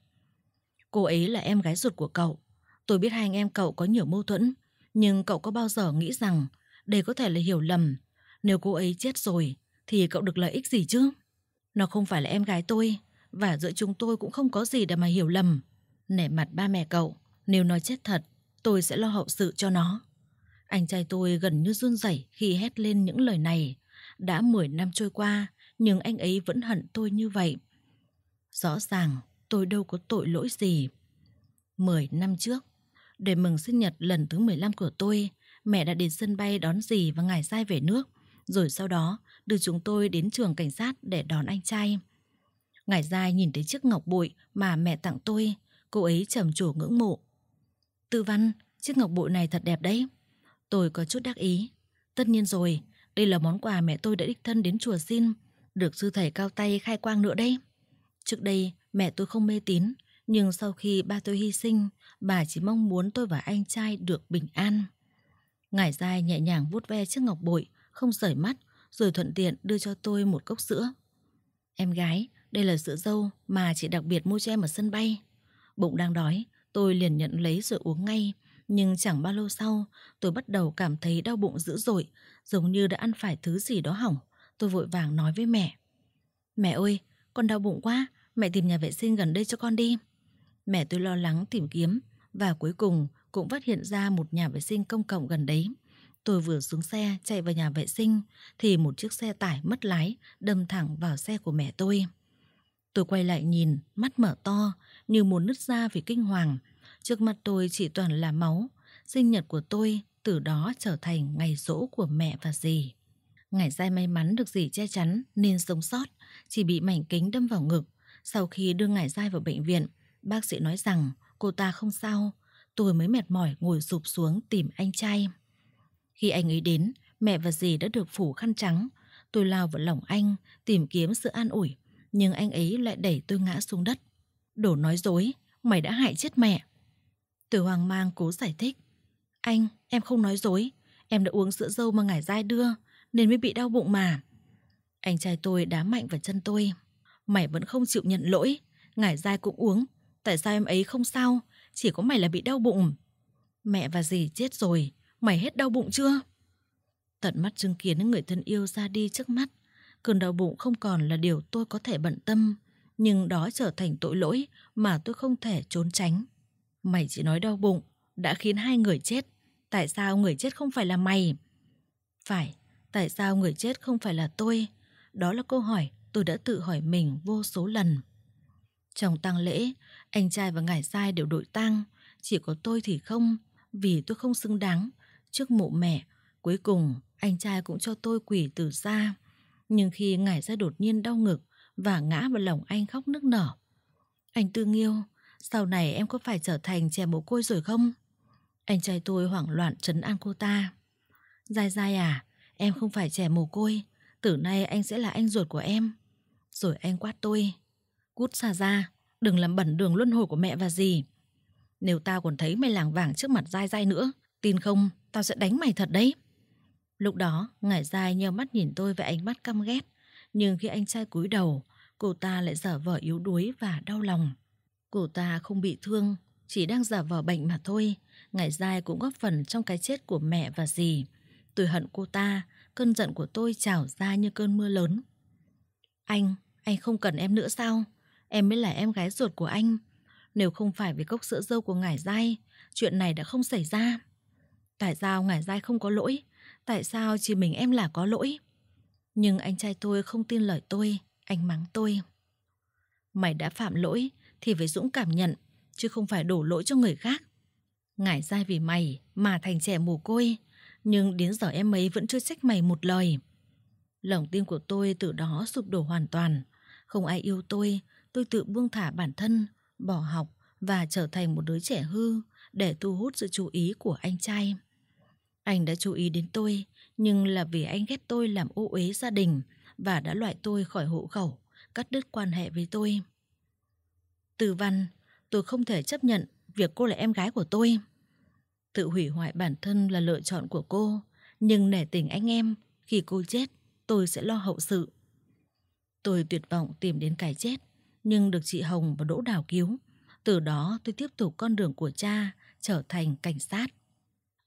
Speaker 1: Cô ấy là em gái ruột của cậu. Tôi biết hai anh em cậu có nhiều mâu thuẫn, nhưng cậu có bao giờ nghĩ rằng đây có thể là hiểu lầm. Nếu cô ấy chết rồi thì cậu được lợi ích gì chứ? Nó không phải là em gái tôi và giữa chúng tôi cũng không có gì để mà hiểu lầm. Nể mặt ba mẹ cậu, nếu nó chết thật, tôi sẽ lo hậu sự cho nó. Anh trai tôi gần như run rẩy khi hét lên những lời này. Đã 10 năm trôi qua, nhưng anh ấy vẫn hận tôi như vậy. Rõ ràng, tôi đâu có tội lỗi gì. 10 năm trước, để mừng sinh nhật lần thứ 15 của tôi, mẹ đã đến sân bay đón dì và ngài sai về nước, rồi sau đó đưa chúng tôi đến trường cảnh sát để đón anh trai. Ngài Giai nhìn thấy chiếc ngọc bội mà mẹ tặng tôi, cô ấy trầm trồ ngưỡng mộ. Tư văn, chiếc ngọc bội này thật đẹp đấy. Tôi có chút đắc ý. Tất nhiên rồi, đây là món quà mẹ tôi đã đích thân đến chùa xin, được sư thầy cao tay khai quang nữa đấy. Trước đây, mẹ tôi không mê tín, nhưng sau khi ba tôi hy sinh, bà chỉ mong muốn tôi và anh trai được bình an. Ngải dai nhẹ nhàng vuốt ve chiếc ngọc bội, không rời mắt, rồi thuận tiện đưa cho tôi một cốc sữa. Em gái, đây là sữa dâu mà chị đặc biệt mua cho em ở sân bay. Bụng đang đói, tôi liền nhận lấy rồi uống ngay. Nhưng chẳng bao lâu sau, tôi bắt đầu cảm thấy đau bụng dữ dội, giống như đã ăn phải thứ gì đó hỏng. Tôi vội vàng nói với mẹ. Mẹ ơi, con đau bụng quá, mẹ tìm nhà vệ sinh gần đây cho con đi. Mẹ tôi lo lắng tìm kiếm và cuối cùng cũng phát hiện ra một nhà vệ sinh công cộng gần đấy. Tôi vừa xuống xe chạy vào nhà vệ sinh thì một chiếc xe tải mất lái đâm thẳng vào xe của mẹ tôi. Tôi quay lại nhìn, mắt mở to, như muốn nứt ra vì kinh hoàng. Trước mặt tôi chỉ toàn là máu. Sinh nhật của tôi từ đó trở thành ngày rỗ của mẹ và dì. Ngày dai may mắn được dì che chắn nên sống sót, chỉ bị mảnh kính đâm vào ngực. Sau khi đưa ngải dai vào bệnh viện, Bác sĩ nói rằng cô ta không sao, tôi mới mệt mỏi ngồi sụp xuống tìm anh trai. Khi anh ấy đến, mẹ và dì đã được phủ khăn trắng. Tôi lao vào lòng anh, tìm kiếm sự an ủi, nhưng anh ấy lại đẩy tôi ngã xuống đất. Đổ nói dối, mày đã hại chết mẹ. Tôi hoang mang cố giải thích. Anh, em không nói dối, em đã uống sữa dâu mà ngải dai đưa, nên mới bị đau bụng mà. Anh trai tôi đá mạnh vào chân tôi. Mày vẫn không chịu nhận lỗi, ngải dai cũng uống, Tại sao em ấy không sao Chỉ có mày là bị đau bụng Mẹ và dì chết rồi Mày hết đau bụng chưa Tận mắt chứng kiến người thân yêu ra đi trước mắt Cơn đau bụng không còn là điều tôi có thể bận tâm Nhưng đó trở thành tội lỗi Mà tôi không thể trốn tránh Mày chỉ nói đau bụng Đã khiến hai người chết Tại sao người chết không phải là mày Phải Tại sao người chết không phải là tôi Đó là câu hỏi tôi đã tự hỏi mình vô số lần trong tang lễ, anh trai và ngài trai đều đội tang, chỉ có tôi thì không, vì tôi không xứng đáng. Trước mộ mẹ, cuối cùng anh trai cũng cho tôi quỷ từ xa. Nhưng khi ngài ra đột nhiên đau ngực và ngã vào lòng anh khóc nức nở. Anh Tư Nghiêu, sau này em có phải trở thành trẻ mồ côi rồi không? Anh trai tôi hoảng loạn trấn an cô ta. Dài dài à, em không phải trẻ mồ côi, từ nay anh sẽ là anh ruột của em. Rồi anh quát tôi. Cút xa ra, đừng làm bẩn đường luân hồi của mẹ và dì. Nếu tao còn thấy mày làng vàng trước mặt dai dai nữa, tin không, tao sẽ đánh mày thật đấy. Lúc đó, ngải dai nheo mắt nhìn tôi với ánh mắt căm ghét. Nhưng khi anh trai cúi đầu, cô ta lại giả vờ yếu đuối và đau lòng. Cô ta không bị thương, chỉ đang giả vờ bệnh mà thôi. Ngải dai cũng góp phần trong cái chết của mẹ và dì. Tôi hận cô ta, cơn giận của tôi trào ra như cơn mưa lớn. Anh, anh không cần em nữa sao? em mới là em gái ruột của anh. Nếu không phải vì cốc sữa dâu của ngải dai, chuyện này đã không xảy ra. Tại sao ngải dai không có lỗi? Tại sao chỉ mình em là có lỗi? Nhưng anh trai tôi không tin lời tôi, anh mắng tôi. Mày đã phạm lỗi thì phải dũng cảm nhận, chứ không phải đổ lỗi cho người khác. Ngải dai vì mày mà thành trẻ mồ côi, nhưng đến giờ em ấy vẫn chưa trách mày một lời. Lòng tin của tôi từ đó sụp đổ hoàn toàn. Không ai yêu tôi, tôi tự buông thả bản thân, bỏ học và trở thành một đứa trẻ hư để thu hút sự chú ý của anh trai. Anh đã chú ý đến tôi, nhưng là vì anh ghét tôi làm ô uế gia đình và đã loại tôi khỏi hộ khẩu, cắt đứt quan hệ với tôi. Từ văn, tôi không thể chấp nhận việc cô là em gái của tôi. Tự hủy hoại bản thân là lựa chọn của cô, nhưng nể tình anh em, khi cô chết, tôi sẽ lo hậu sự. Tôi tuyệt vọng tìm đến cái chết nhưng được chị Hồng và Đỗ Đào cứu. Từ đó tôi tiếp tục con đường của cha trở thành cảnh sát.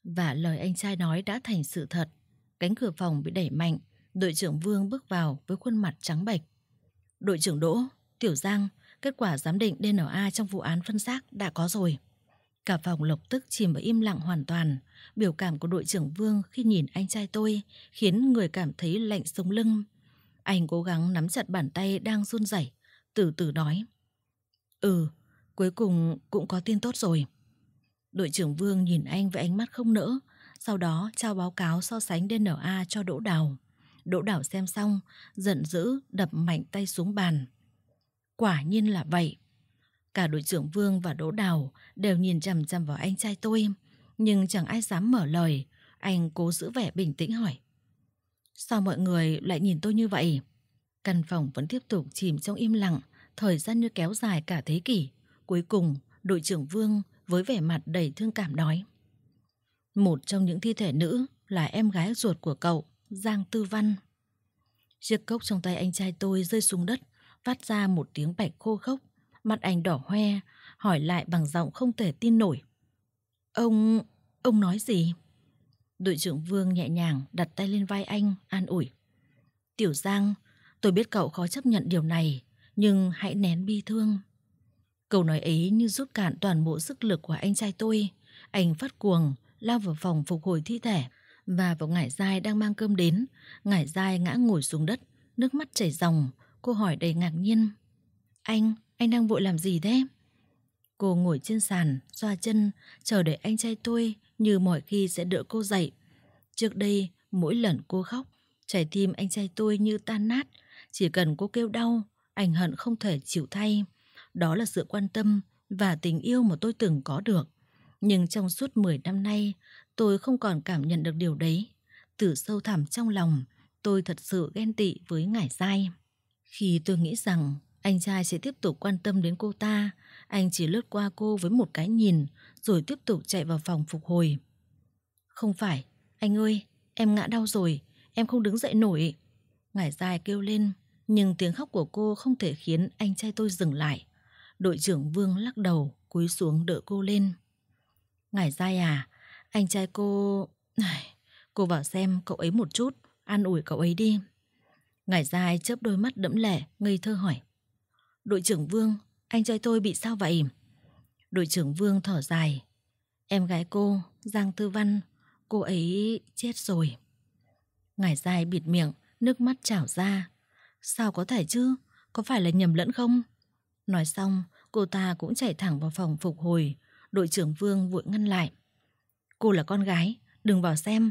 Speaker 1: Và lời anh trai nói đã thành sự thật. Cánh cửa phòng bị đẩy mạnh, đội trưởng Vương bước vào với khuôn mặt trắng bệch. Đội trưởng Đỗ, Tiểu Giang, kết quả giám định DNA trong vụ án phân xác đã có rồi. Cả phòng lập tức chìm vào im lặng hoàn toàn. Biểu cảm của đội trưởng Vương khi nhìn anh trai tôi khiến người cảm thấy lạnh sống lưng. Anh cố gắng nắm chặt bàn tay đang run rẩy từ từ nói. Ừ, cuối cùng cũng có tin tốt rồi. Đội trưởng Vương nhìn anh với ánh mắt không nỡ, sau đó trao báo cáo so sánh DNA cho Đỗ Đào. Đỗ Đào xem xong, giận dữ đập mạnh tay xuống bàn. Quả nhiên là vậy. Cả đội trưởng Vương và Đỗ Đào đều nhìn chằm chằm vào anh trai tôi, nhưng chẳng ai dám mở lời. Anh cố giữ vẻ bình tĩnh hỏi. Sao mọi người lại nhìn tôi như vậy? Căn phòng vẫn tiếp tục chìm trong im lặng, thời gian như kéo dài cả thế kỷ. Cuối cùng, đội trưởng Vương với vẻ mặt đầy thương cảm nói. Một trong những thi thể nữ là em gái ruột của cậu, Giang Tư Văn. Chiếc cốc trong tay anh trai tôi rơi xuống đất, phát ra một tiếng bạch khô khốc. Mặt anh đỏ hoe, hỏi lại bằng giọng không thể tin nổi. Ông... ông nói gì? Đội trưởng Vương nhẹ nhàng đặt tay lên vai anh, an ủi. Tiểu Giang, Tôi biết cậu khó chấp nhận điều này, nhưng hãy nén bi thương. Câu nói ấy như rút cạn toàn bộ sức lực của anh trai tôi. Anh phát cuồng, lao vào phòng phục hồi thi thể. Và vào ngải dai đang mang cơm đến, ngải dai ngã ngồi xuống đất, nước mắt chảy ròng. Cô hỏi đầy ngạc nhiên. Anh, anh đang vội làm gì thế? Cô ngồi trên sàn, xoa chân, chờ đợi anh trai tôi như mọi khi sẽ đỡ cô dậy. Trước đây, mỗi lần cô khóc, trái tim anh trai tôi như tan nát, chỉ cần cô kêu đau, anh hận không thể chịu thay. Đó là sự quan tâm và tình yêu mà tôi từng có được. Nhưng trong suốt 10 năm nay, tôi không còn cảm nhận được điều đấy. Từ sâu thẳm trong lòng, tôi thật sự ghen tị với ngải dai. Khi tôi nghĩ rằng anh trai sẽ tiếp tục quan tâm đến cô ta, anh chỉ lướt qua cô với một cái nhìn rồi tiếp tục chạy vào phòng phục hồi. Không phải, anh ơi, em ngã đau rồi, em không đứng dậy nổi. Ngải dài kêu lên, nhưng tiếng khóc của cô không thể khiến anh trai tôi dừng lại. Đội trưởng Vương lắc đầu, cúi xuống đỡ cô lên. Ngải dai à, anh trai cô... Cô vào xem cậu ấy một chút, an ủi cậu ấy đi. Ngải dai chớp đôi mắt đẫm lẻ, ngây thơ hỏi. Đội trưởng Vương, anh trai tôi bị sao vậy? Đội trưởng Vương thở dài. Em gái cô, Giang Tư Văn, cô ấy chết rồi. Ngải dai bịt miệng, nước mắt trào ra, Sao có thể chứ? Có phải là nhầm lẫn không? Nói xong, cô ta cũng chạy thẳng vào phòng phục hồi. Đội trưởng Vương vội ngăn lại. Cô là con gái, đừng vào xem.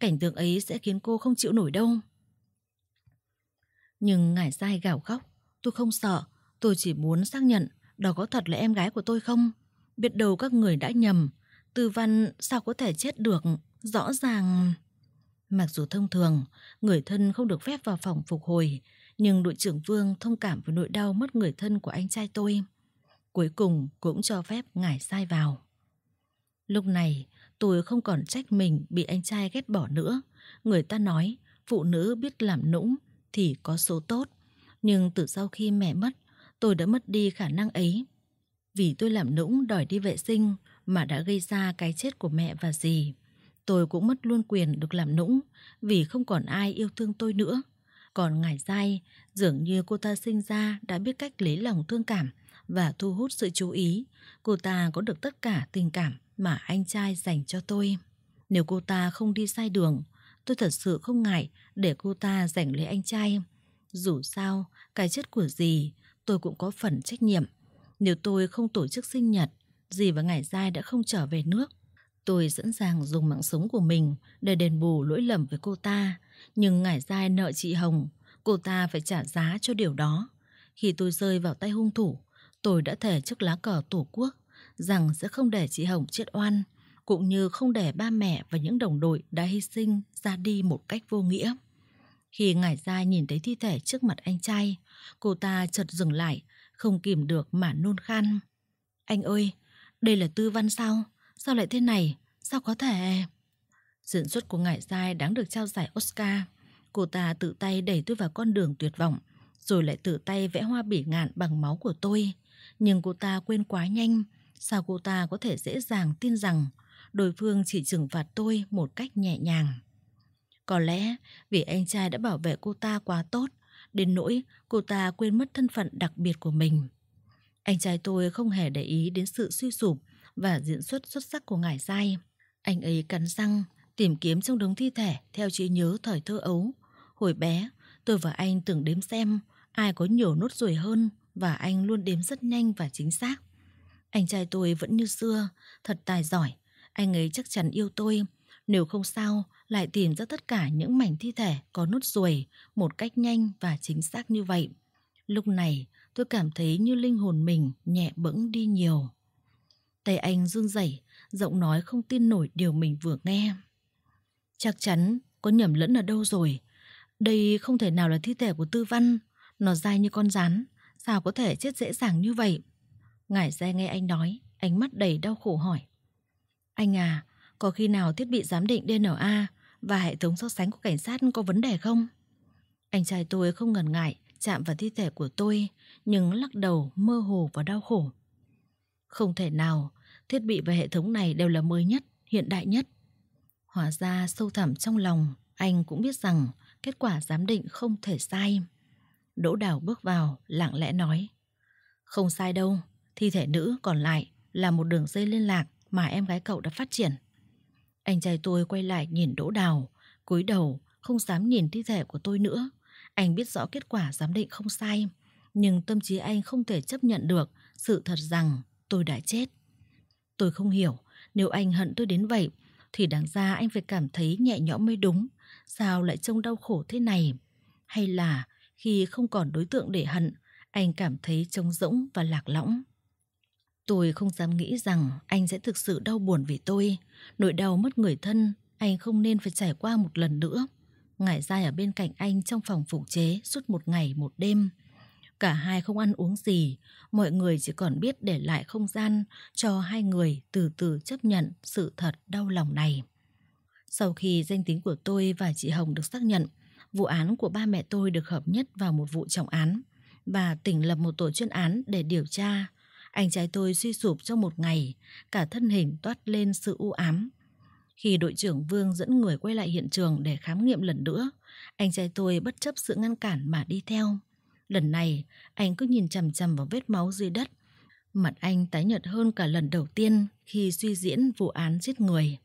Speaker 1: Cảnh tượng ấy sẽ khiến cô không chịu nổi đâu. Nhưng ngải dai gào khóc. Tôi không sợ, tôi chỉ muốn xác nhận đó có thật là em gái của tôi không? Biết đâu các người đã nhầm. Tư văn sao có thể chết được? Rõ ràng... Mặc dù thông thường, người thân không được phép vào phòng phục hồi, nhưng đội trưởng Vương thông cảm với nỗi đau mất người thân của anh trai tôi. Cuối cùng cũng cho phép ngài sai vào. Lúc này, tôi không còn trách mình bị anh trai ghét bỏ nữa. Người ta nói, phụ nữ biết làm nũng thì có số tốt. Nhưng từ sau khi mẹ mất, tôi đã mất đi khả năng ấy. Vì tôi làm nũng đòi đi vệ sinh mà đã gây ra cái chết của mẹ và dì. Tôi cũng mất luôn quyền được làm nũng vì không còn ai yêu thương tôi nữa. Còn ngải dai, dường như cô ta sinh ra đã biết cách lấy lòng thương cảm và thu hút sự chú ý. Cô ta có được tất cả tình cảm mà anh trai dành cho tôi. Nếu cô ta không đi sai đường, tôi thật sự không ngại để cô ta giành lấy anh trai. Dù sao, cái chết của dì, tôi cũng có phần trách nhiệm. Nếu tôi không tổ chức sinh nhật, dì và ngải dai đã không trở về nước. Tôi sẵn sàng dùng mạng sống của mình để đền bù lỗi lầm với cô ta. Nhưng ngải dai nợ chị Hồng, cô ta phải trả giá cho điều đó. Khi tôi rơi vào tay hung thủ, tôi đã thề trước lá cờ tổ quốc rằng sẽ không để chị Hồng chết oan, cũng như không để ba mẹ và những đồng đội đã hy sinh ra đi một cách vô nghĩa. Khi ngải dai nhìn thấy thi thể trước mặt anh trai, cô ta chợt dừng lại, không kìm được mà nôn khan. Anh ơi, đây là tư văn sao? Sao lại thế này? Sao có thể... Diễn xuất của Ngải Giai đáng được trao giải Oscar. Cô ta tự tay đẩy tôi vào con đường tuyệt vọng, rồi lại tự tay vẽ hoa bỉ ngạn bằng máu của tôi. Nhưng cô ta quên quá nhanh, sao cô ta có thể dễ dàng tin rằng đối phương chỉ trừng phạt tôi một cách nhẹ nhàng. Có lẽ vì anh trai đã bảo vệ cô ta quá tốt, đến nỗi cô ta quên mất thân phận đặc biệt của mình. Anh trai tôi không hề để ý đến sự suy sụp và diễn xuất xuất sắc của ngải dai. Anh ấy cắn răng, tìm kiếm trong đống thi thể theo trí nhớ thời thơ ấu. Hồi bé, tôi và anh từng đếm xem ai có nhiều nốt ruồi hơn và anh luôn đếm rất nhanh và chính xác. Anh trai tôi vẫn như xưa, thật tài giỏi. Anh ấy chắc chắn yêu tôi. Nếu không sao, lại tìm ra tất cả những mảnh thi thể có nốt ruồi một cách nhanh và chính xác như vậy. Lúc này, tôi cảm thấy như linh hồn mình nhẹ bẫng đi nhiều. Tay anh run rẩy, giọng nói không tin nổi điều mình vừa nghe. Chắc chắn có nhầm lẫn ở đâu rồi. Đây không thể nào là thi thể của Tư Văn. Nó dai như con rắn. Sao có thể chết dễ dàng như vậy? Ngải xe nghe anh nói, ánh mắt đầy đau khổ hỏi. Anh à, có khi nào thiết bị giám định DNA và hệ thống so sánh của cảnh sát có vấn đề không? Anh trai tôi không ngần ngại chạm vào thi thể của tôi, nhưng lắc đầu mơ hồ và đau khổ. Không thể nào, thiết bị và hệ thống này đều là mới nhất, hiện đại nhất. Hóa ra sâu thẳm trong lòng, anh cũng biết rằng kết quả giám định không thể sai. Đỗ Đào bước vào, lặng lẽ nói. Không sai đâu, thi thể nữ còn lại là một đường dây liên lạc mà em gái cậu đã phát triển. Anh trai tôi quay lại nhìn Đỗ Đào, cúi đầu, không dám nhìn thi thể của tôi nữa. Anh biết rõ kết quả giám định không sai, nhưng tâm trí anh không thể chấp nhận được sự thật rằng tôi đã chết. Tôi không hiểu, nếu anh hận tôi đến vậy thì đáng ra anh phải cảm thấy nhẹ nhõm mới đúng. Sao lại trông đau khổ thế này? Hay là khi không còn đối tượng để hận, anh cảm thấy trống rỗng và lạc lõng? Tôi không dám nghĩ rằng anh sẽ thực sự đau buồn vì tôi. Nỗi đau mất người thân, anh không nên phải trải qua một lần nữa. Ngải dai ở bên cạnh anh trong phòng phục chế suốt một ngày một đêm. Cả hai không ăn uống gì, mọi người chỉ còn biết để lại không gian cho hai người từ từ chấp nhận sự thật đau lòng này. Sau khi danh tính của tôi và chị Hồng được xác nhận, vụ án của ba mẹ tôi được hợp nhất vào một vụ trọng án và tỉnh lập một tổ chuyên án để điều tra. Anh trai tôi suy sụp trong một ngày, cả thân hình toát lên sự u ám. Khi đội trưởng Vương dẫn người quay lại hiện trường để khám nghiệm lần nữa, anh trai tôi bất chấp sự ngăn cản mà đi theo. Lần này, anh cứ nhìn chằm chằm vào vết máu dưới đất. Mặt anh tái nhợt hơn cả lần đầu tiên khi suy diễn vụ án giết người.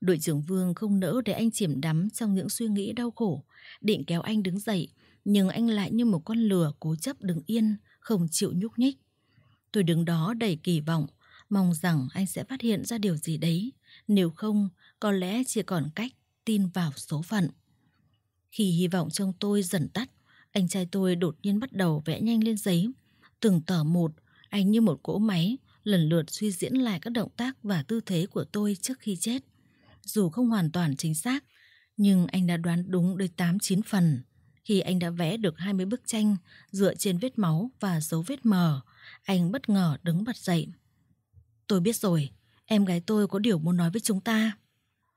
Speaker 1: Đội trưởng Vương không nỡ để anh chìm đắm trong những suy nghĩ đau khổ, định kéo anh đứng dậy, nhưng anh lại như một con lừa cố chấp đứng yên, không chịu nhúc nhích. Tôi đứng đó đầy kỳ vọng, mong rằng anh sẽ phát hiện ra điều gì đấy, nếu không có lẽ chỉ còn cách tin vào số phận. Khi hy vọng trong tôi dần tắt, anh trai tôi đột nhiên bắt đầu vẽ nhanh lên giấy. Từng tờ một, anh như một cỗ máy, lần lượt suy diễn lại các động tác và tư thế của tôi trước khi chết. Dù không hoàn toàn chính xác, nhưng anh đã đoán đúng đến 8 chín phần. Khi anh đã vẽ được 20 bức tranh dựa trên vết máu và dấu vết mờ, anh bất ngờ đứng bật dậy. Tôi biết rồi, em gái tôi có điều muốn nói với chúng ta.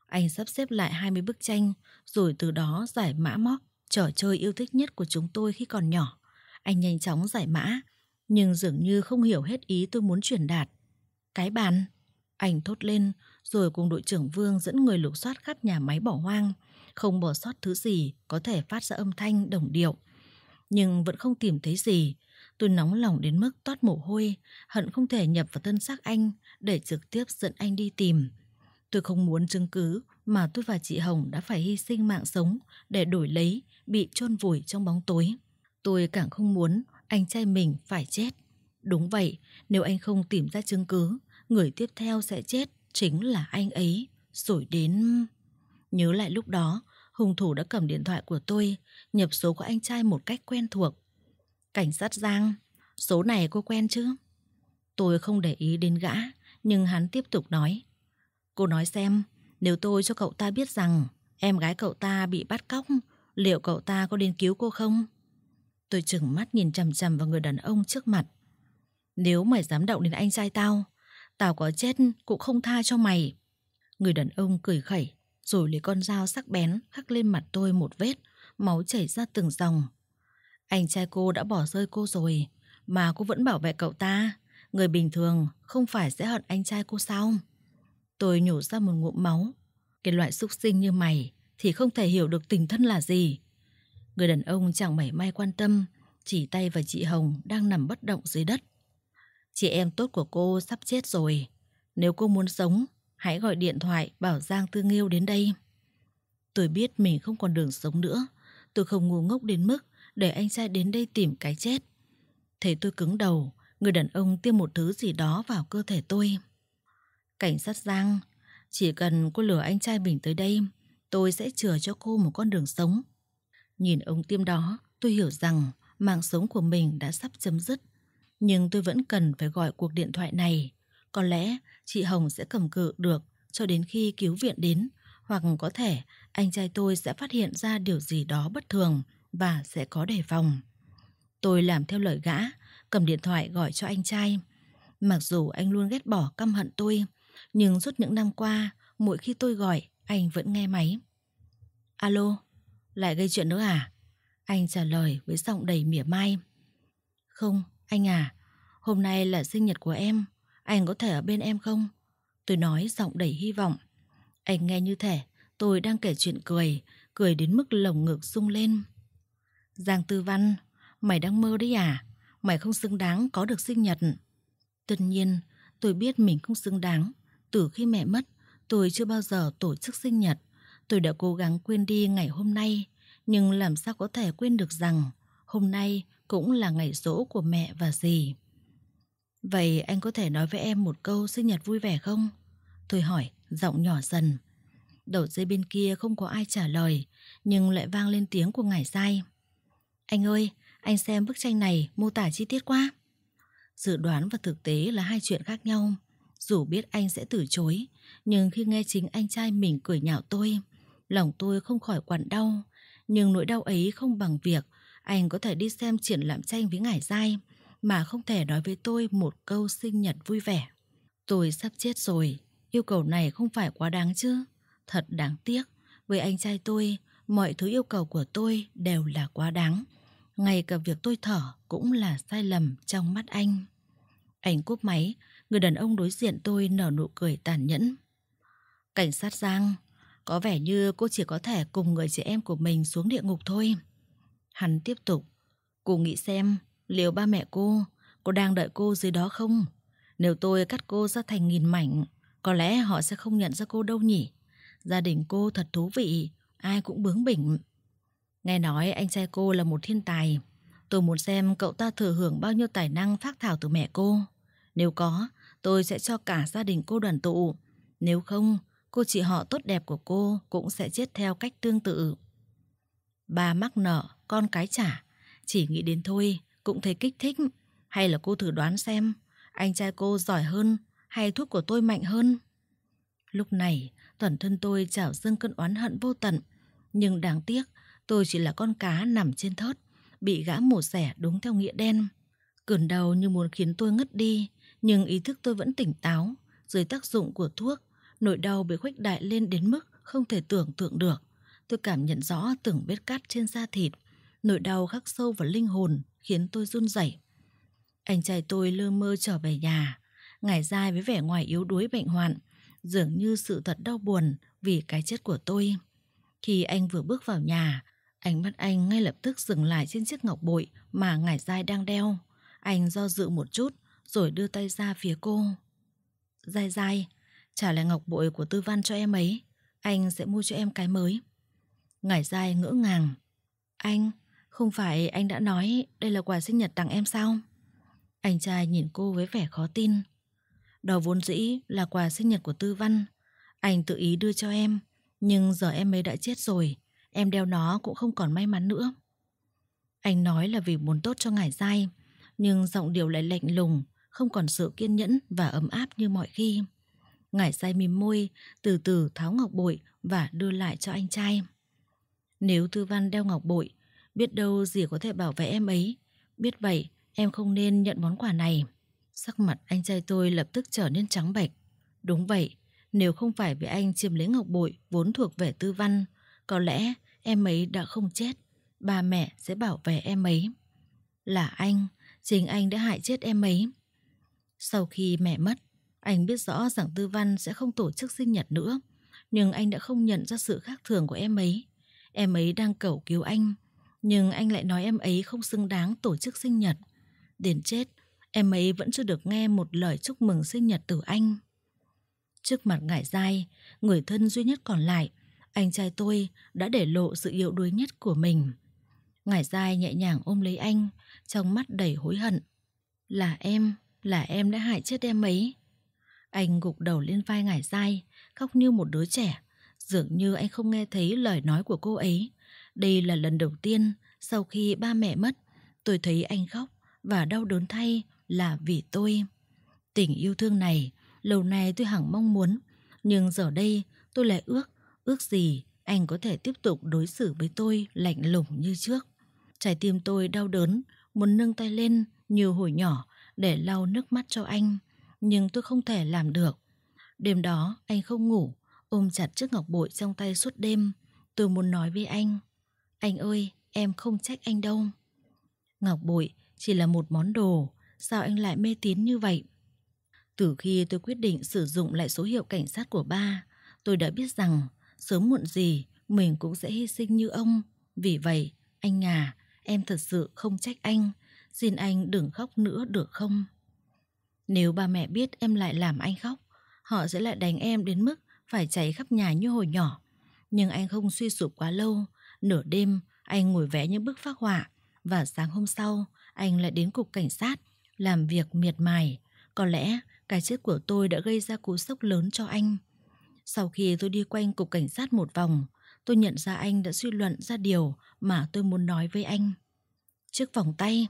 Speaker 1: Anh sắp xếp lại 20 bức tranh rồi từ đó giải mã móc trò chơi yêu thích nhất của chúng tôi khi còn nhỏ. Anh nhanh chóng giải mã, nhưng dường như không hiểu hết ý tôi muốn truyền đạt. Cái bàn, anh thốt lên, rồi cùng đội trưởng Vương dẫn người lục soát khắp nhà máy bỏ hoang, không bỏ sót thứ gì có thể phát ra âm thanh đồng điệu. Nhưng vẫn không tìm thấy gì, tôi nóng lòng đến mức toát mồ hôi, hận không thể nhập vào thân xác anh để trực tiếp dẫn anh đi tìm. Tôi không muốn chứng cứ mà tôi và chị Hồng đã phải hy sinh mạng sống để đổi lấy bị chôn vùi trong bóng tối. Tôi càng không muốn anh trai mình phải chết. Đúng vậy, nếu anh không tìm ra chứng cứ, người tiếp theo sẽ chết chính là anh ấy. Rồi đến... Nhớ lại lúc đó, hung thủ đã cầm điện thoại của tôi, nhập số của anh trai một cách quen thuộc. Cảnh sát Giang, số này cô quen chứ? Tôi không để ý đến gã, nhưng hắn tiếp tục nói. Cô nói xem, nếu tôi cho cậu ta biết rằng em gái cậu ta bị bắt cóc, liệu cậu ta có đến cứu cô không? Tôi chừng mắt nhìn chằm chằm vào người đàn ông trước mặt. Nếu mày dám động đến anh trai tao, tao có chết cũng không tha cho mày. Người đàn ông cười khẩy, rồi lấy con dao sắc bén khắc lên mặt tôi một vết, máu chảy ra từng dòng. Anh trai cô đã bỏ rơi cô rồi, mà cô vẫn bảo vệ cậu ta. Người bình thường không phải sẽ hận anh trai cô sao? Tôi nhổ ra một ngụm máu. Cái loại xúc sinh như mày thì không thể hiểu được tình thân là gì. Người đàn ông chẳng mảy may quan tâm, chỉ tay vào chị Hồng đang nằm bất động dưới đất. Chị em tốt của cô sắp chết rồi. Nếu cô muốn sống, hãy gọi điện thoại bảo Giang Tư Nghiêu đến đây. Tôi biết mình không còn đường sống nữa. Tôi không ngu ngốc đến mức để anh trai đến đây tìm cái chết. Thấy tôi cứng đầu, người đàn ông tiêm một thứ gì đó vào cơ thể tôi. Cảnh sát Giang, chỉ cần cô lừa anh trai mình tới đây, tôi sẽ chừa cho cô một con đường sống. Nhìn ống tiêm đó, tôi hiểu rằng mạng sống của mình đã sắp chấm dứt. Nhưng tôi vẫn cần phải gọi cuộc điện thoại này. Có lẽ chị Hồng sẽ cầm cự được cho đến khi cứu viện đến. Hoặc có thể anh trai tôi sẽ phát hiện ra điều gì đó bất thường và sẽ có đề phòng. Tôi làm theo lời gã, cầm điện thoại gọi cho anh trai. Mặc dù anh luôn ghét bỏ căm hận tôi, nhưng suốt những năm qua, mỗi khi tôi gọi, anh vẫn nghe máy. Alo, lại gây chuyện nữa à? Anh trả lời với giọng đầy mỉa mai. Không, anh à, hôm nay là sinh nhật của em, anh có thể ở bên em không? Tôi nói giọng đầy hy vọng. Anh nghe như thể tôi đang kể chuyện cười, cười đến mức lồng ngực sung lên. Giang Tư Văn, mày đang mơ đấy à? Mày không xứng đáng có được sinh nhật. Tất nhiên, tôi biết mình không xứng đáng từ khi mẹ mất, tôi chưa bao giờ tổ chức sinh nhật. Tôi đã cố gắng quên đi ngày hôm nay, nhưng làm sao có thể quên được rằng hôm nay cũng là ngày rỗ của mẹ và dì. Vậy anh có thể nói với em một câu sinh nhật vui vẻ không? Tôi hỏi, giọng nhỏ dần. Đầu dây bên kia không có ai trả lời, nhưng lại vang lên tiếng của ngải Sai. Anh ơi, anh xem bức tranh này mô tả chi tiết quá. Dự đoán và thực tế là hai chuyện khác nhau. Dù biết anh sẽ từ chối, nhưng khi nghe chính anh trai mình cười nhạo tôi, lòng tôi không khỏi quặn đau. Nhưng nỗi đau ấy không bằng việc anh có thể đi xem triển lãm tranh với ngải dai mà không thể nói với tôi một câu sinh nhật vui vẻ. Tôi sắp chết rồi, yêu cầu này không phải quá đáng chứ. Thật đáng tiếc, với anh trai tôi, mọi thứ yêu cầu của tôi đều là quá đáng. Ngay cả việc tôi thở cũng là sai lầm trong mắt anh. Anh cúp máy, Người đàn ông đối diện tôi nở nụ cười tàn nhẫn. Cảnh sát Giang, có vẻ như cô chỉ có thể cùng người chị em của mình xuống địa ngục thôi. Hắn tiếp tục. Cô nghĩ xem, liệu ba mẹ cô, cô đang đợi cô dưới đó không? Nếu tôi cắt cô ra thành nghìn mảnh, có lẽ họ sẽ không nhận ra cô đâu nhỉ? Gia đình cô thật thú vị, ai cũng bướng bỉnh. Nghe nói anh trai cô là một thiên tài. Tôi muốn xem cậu ta thừa hưởng bao nhiêu tài năng phát thảo từ mẹ cô. Nếu có, tôi sẽ cho cả gia đình cô đoàn tụ. Nếu không, cô chị họ tốt đẹp của cô cũng sẽ chết theo cách tương tự. bà mắc nợ, con cái trả. Chỉ nghĩ đến thôi, cũng thấy kích thích. Hay là cô thử đoán xem, anh trai cô giỏi hơn hay thuốc của tôi mạnh hơn? Lúc này, toàn thân tôi trào dâng cơn oán hận vô tận. Nhưng đáng tiếc, tôi chỉ là con cá nằm trên thớt, bị gã mổ xẻ đúng theo nghĩa đen. Cườn đầu như muốn khiến tôi ngất đi, nhưng ý thức tôi vẫn tỉnh táo, dưới tác dụng của thuốc, nỗi đau bị khuếch đại lên đến mức không thể tưởng tượng được. Tôi cảm nhận rõ từng vết cắt trên da thịt, nỗi đau khắc sâu vào linh hồn khiến tôi run rẩy. Anh trai tôi lơ mơ trở về nhà, ngải dai với vẻ ngoài yếu đuối bệnh hoạn, dường như sự thật đau buồn vì cái chết của tôi. Khi anh vừa bước vào nhà, ánh mắt anh ngay lập tức dừng lại trên chiếc ngọc bội mà ngải dai đang đeo. Anh do dự một chút rồi đưa tay ra phía cô. Dài dài, trả lại ngọc bội của tư văn cho em ấy, anh sẽ mua cho em cái mới. Ngải dài ngỡ ngàng. Anh, không phải anh đã nói đây là quà sinh nhật tặng em sao? Anh trai nhìn cô với vẻ khó tin. Đó vốn dĩ là quà sinh nhật của tư văn. Anh tự ý đưa cho em, nhưng giờ em ấy đã chết rồi, em đeo nó cũng không còn may mắn nữa. Anh nói là vì muốn tốt cho ngải dai, nhưng giọng điệu lại lạnh lùng, không còn sự kiên nhẫn và ấm áp như mọi khi. Ngải say mím môi, từ từ tháo ngọc bội và đưa lại cho anh trai. Nếu Tư Văn đeo ngọc bội, biết đâu gì có thể bảo vệ em ấy. Biết vậy, em không nên nhận món quà này. Sắc mặt anh trai tôi lập tức trở nên trắng bệch. Đúng vậy, nếu không phải vì anh chiếm lấy ngọc bội vốn thuộc về Tư Văn, có lẽ em ấy đã không chết. Ba mẹ sẽ bảo vệ em ấy. Là anh, chính anh đã hại chết em ấy. Sau khi mẹ mất, anh biết rõ rằng Tư Văn sẽ không tổ chức sinh nhật nữa, nhưng anh đã không nhận ra sự khác thường của em ấy. Em ấy đang cầu cứu anh, nhưng anh lại nói em ấy không xứng đáng tổ chức sinh nhật. Đến chết, em ấy vẫn chưa được nghe một lời chúc mừng sinh nhật từ anh. Trước mặt ngải dai, người thân duy nhất còn lại, anh trai tôi đã để lộ sự yếu đuối nhất của mình. Ngải dai nhẹ nhàng ôm lấy anh, trong mắt đầy hối hận. Là em là em đã hại chết em ấy. Anh gục đầu lên vai ngải dai, khóc như một đứa trẻ. Dường như anh không nghe thấy lời nói của cô ấy. Đây là lần đầu tiên sau khi ba mẹ mất, tôi thấy anh khóc và đau đớn thay là vì tôi. Tình yêu thương này, lâu nay tôi hẳn mong muốn, nhưng giờ đây tôi lại ước, ước gì anh có thể tiếp tục đối xử với tôi lạnh lùng như trước. Trái tim tôi đau đớn, muốn nâng tay lên như hồi nhỏ để lau nước mắt cho anh, nhưng tôi không thể làm được. Đêm đó anh không ngủ, ôm chặt chiếc ngọc bội trong tay suốt đêm. Tôi muốn nói với anh, anh ơi, em không trách anh đâu. Ngọc bội chỉ là một món đồ, sao anh lại mê tín như vậy? Từ khi tôi quyết định sử dụng lại số hiệu cảnh sát của ba, tôi đã biết rằng sớm muộn gì mình cũng sẽ hy sinh như ông. Vì vậy, anh à, em thật sự không trách anh Xin anh đừng khóc nữa được không? Nếu ba mẹ biết em lại làm anh khóc, họ sẽ lại đánh em đến mức phải cháy khắp nhà như hồi nhỏ. Nhưng anh không suy sụp quá lâu, nửa đêm anh ngồi vẽ những bức phác họa và sáng hôm sau anh lại đến cục cảnh sát làm việc miệt mài. Có lẽ cái chết của tôi đã gây ra cú sốc lớn cho anh. Sau khi tôi đi quanh cục cảnh sát một vòng, tôi nhận ra anh đã suy luận ra điều mà tôi muốn nói với anh. Chiếc vòng tay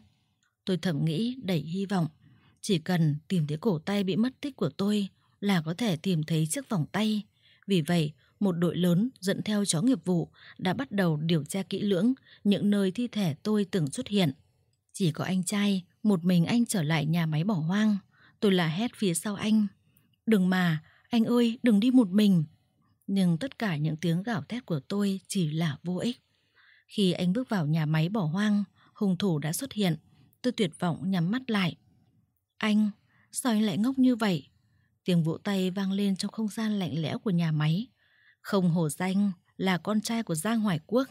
Speaker 1: Tôi thầm nghĩ đầy hy vọng. Chỉ cần tìm thấy cổ tay bị mất tích của tôi là có thể tìm thấy chiếc vòng tay. Vì vậy, một đội lớn dẫn theo chó nghiệp vụ đã bắt đầu điều tra kỹ lưỡng những nơi thi thể tôi từng xuất hiện. Chỉ có anh trai, một mình anh trở lại nhà máy bỏ hoang. Tôi là hét phía sau anh. Đừng mà, anh ơi, đừng đi một mình. Nhưng tất cả những tiếng gào thét của tôi chỉ là vô ích. Khi anh bước vào nhà máy bỏ hoang, hung thủ đã xuất hiện. Tôi tuyệt vọng nhắm mắt lại. Anh, sao anh lại ngốc như vậy? Tiếng vỗ tay vang lên trong không gian lạnh lẽo của nhà máy. Không hổ danh là con trai của Giang Hoài Quốc,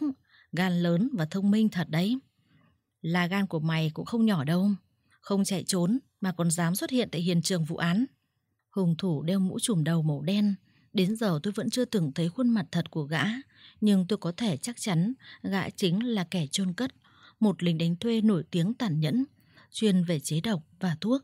Speaker 1: gan lớn và thông minh thật đấy. Là gan của mày cũng không nhỏ đâu, không chạy trốn mà còn dám xuất hiện tại hiện trường vụ án. Hùng thủ đeo mũ trùm đầu màu đen, đến giờ tôi vẫn chưa từng thấy khuôn mặt thật của gã, nhưng tôi có thể chắc chắn gã chính là kẻ chôn cất một lính đánh thuê nổi tiếng tàn nhẫn, chuyên về chế độc và thuốc.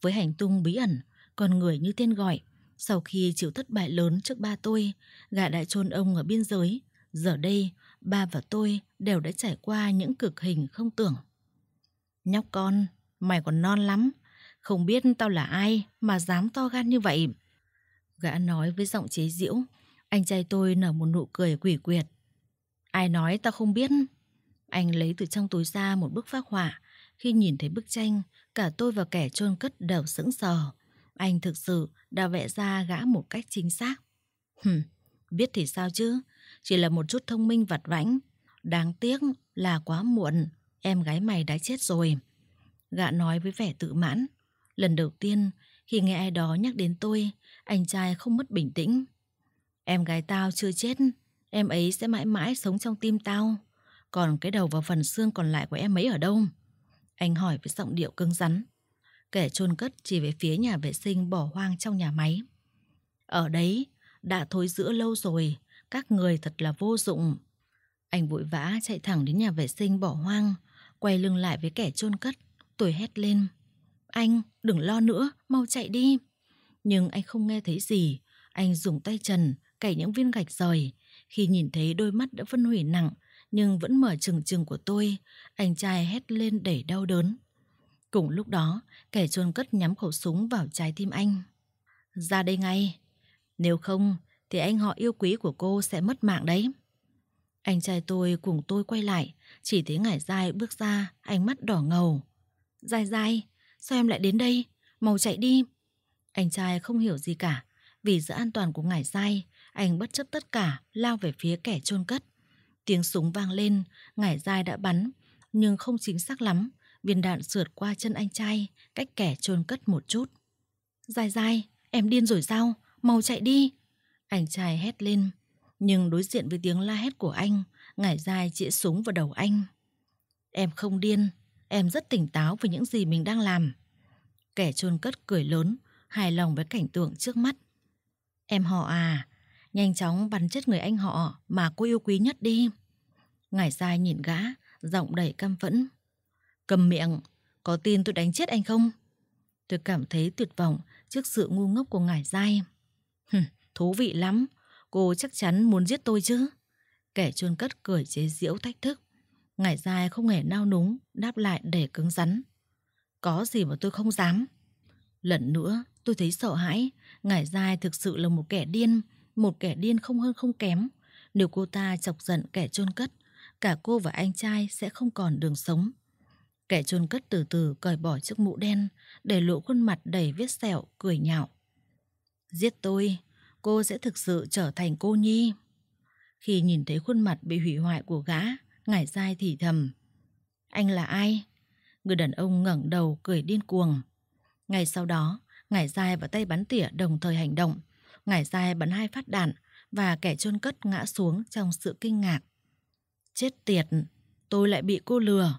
Speaker 1: Với hành tung bí ẩn, con người như tên gọi, sau khi chịu thất bại lớn trước ba tôi, gã đã chôn ông ở biên giới. Giờ đây, ba và tôi đều đã trải qua những cực hình không tưởng. Nhóc con, mày còn non lắm, không biết tao là ai mà dám to gan như vậy. Gã nói với giọng chế giễu, anh trai tôi nở một nụ cười quỷ quyệt. Ai nói tao không biết, anh lấy từ trong túi ra một bức phác họa. Khi nhìn thấy bức tranh, cả tôi và kẻ chôn cất đều sững sờ. Anh thực sự đã vẽ ra gã một cách chính xác. Hừm, biết thì sao chứ, chỉ là một chút thông minh vặt vãnh. Đáng tiếc là quá muộn, em gái mày đã chết rồi. Gã nói với vẻ tự mãn. Lần đầu tiên, khi nghe ai đó nhắc đến tôi, anh trai không mất bình tĩnh. Em gái tao chưa chết, em ấy sẽ mãi mãi sống trong tim tao. Còn cái đầu và phần xương còn lại của em ấy ở đâu? Anh hỏi với giọng điệu cứng rắn. Kẻ chôn cất chỉ về phía nhà vệ sinh bỏ hoang trong nhà máy. Ở đấy, đã thối giữa lâu rồi, các người thật là vô dụng. Anh vội vã chạy thẳng đến nhà vệ sinh bỏ hoang, quay lưng lại với kẻ chôn cất, tuổi hét lên. Anh, đừng lo nữa, mau chạy đi. Nhưng anh không nghe thấy gì, anh dùng tay trần, cày những viên gạch rời. Khi nhìn thấy đôi mắt đã phân hủy nặng, nhưng vẫn mở trừng trừng của tôi, anh trai hét lên để đau đớn. Cùng lúc đó, kẻ chôn cất nhắm khẩu súng vào trái tim anh. Ra đây ngay, nếu không thì anh họ yêu quý của cô sẽ mất mạng đấy. Anh trai tôi cùng tôi quay lại, chỉ thấy ngải dai bước ra, ánh mắt đỏ ngầu. Dai dai, sao em lại đến đây? Mau chạy đi. Anh trai không hiểu gì cả, vì sự an toàn của ngải dai, anh bất chấp tất cả lao về phía kẻ chôn cất. Tiếng súng vang lên, ngải dài đã bắn, nhưng không chính xác lắm, viên đạn sượt qua chân anh trai, cách kẻ chôn cất một chút. Dài dài, em điên rồi sao? Mau chạy đi! Anh trai hét lên, nhưng đối diện với tiếng la hét của anh, ngải dài chĩa súng vào đầu anh. Em không điên, em rất tỉnh táo với những gì mình đang làm. Kẻ chôn cất cười lớn, hài lòng với cảnh tượng trước mắt. Em họ à, nhanh chóng bắn chết người anh họ mà cô yêu quý nhất đi. Ngải sai nhìn gã, giọng đầy căm phẫn. Cầm miệng, có tin tôi đánh chết anh không? Tôi cảm thấy tuyệt vọng trước sự ngu ngốc của ngải dai. thú vị lắm, cô chắc chắn muốn giết tôi chứ. Kẻ chôn cất cười chế giễu thách thức. Ngải dai không hề nao núng, đáp lại để cứng rắn. Có gì mà tôi không dám. Lần nữa, tôi thấy sợ hãi, ngải dai thực sự là một kẻ điên, một kẻ điên không hơn không kém. Nếu cô ta chọc giận kẻ chôn cất, cả cô và anh trai sẽ không còn đường sống. Kẻ chôn cất từ từ cởi bỏ chiếc mũ đen, để lộ khuôn mặt đầy vết sẹo, cười nhạo. Giết tôi, cô sẽ thực sự trở thành cô nhi. Khi nhìn thấy khuôn mặt bị hủy hoại của gã, ngải dai thì thầm. Anh là ai? Người đàn ông ngẩng đầu cười điên cuồng. ngày sau đó, ngải dai và tay bắn tỉa đồng thời hành động. Ngải dài bắn hai phát đạn và kẻ chôn cất ngã xuống trong sự kinh ngạc. Chết tiệt, tôi lại bị cô lừa.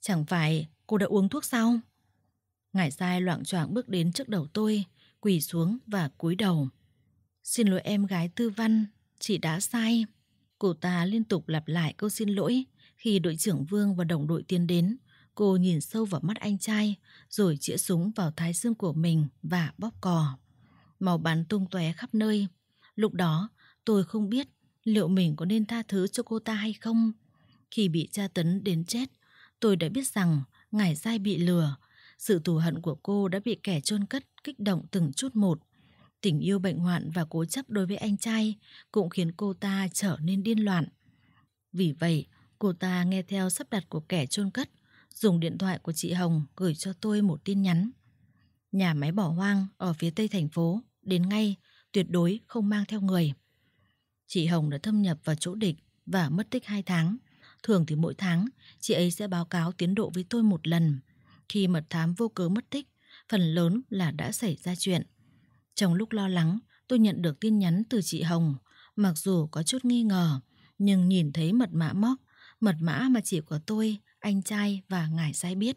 Speaker 1: Chẳng phải cô đã uống thuốc sao? Ngải dài loạn choạng bước đến trước đầu tôi, quỳ xuống và cúi đầu. Xin lỗi em gái tư văn, chị đã sai. Cô ta liên tục lặp lại câu xin lỗi khi đội trưởng Vương và đồng đội tiến đến. Cô nhìn sâu vào mắt anh trai rồi chĩa súng vào thái dương của mình và bóp cò màu bắn tung tóe khắp nơi. Lúc đó, tôi không biết liệu mình có nên tha thứ cho cô ta hay không. Khi bị tra tấn đến chết, tôi đã biết rằng ngải dai bị lừa. Sự thù hận của cô đã bị kẻ chôn cất kích động từng chút một. Tình yêu bệnh hoạn và cố chấp đối với anh trai cũng khiến cô ta trở nên điên loạn. Vì vậy, cô ta nghe theo sắp đặt của kẻ chôn cất, dùng điện thoại của chị Hồng gửi cho tôi một tin nhắn. Nhà máy bỏ hoang ở phía tây thành phố đến ngay, tuyệt đối không mang theo người. Chị Hồng đã thâm nhập vào chỗ địch và mất tích 2 tháng. Thường thì mỗi tháng, chị ấy sẽ báo cáo tiến độ với tôi một lần. Khi mật thám vô cớ mất tích, phần lớn là đã xảy ra chuyện. Trong lúc lo lắng, tôi nhận được tin nhắn từ chị Hồng. Mặc dù có chút nghi ngờ, nhưng nhìn thấy mật mã móc, mật mã mà chỉ có tôi, anh trai và ngài sai biết.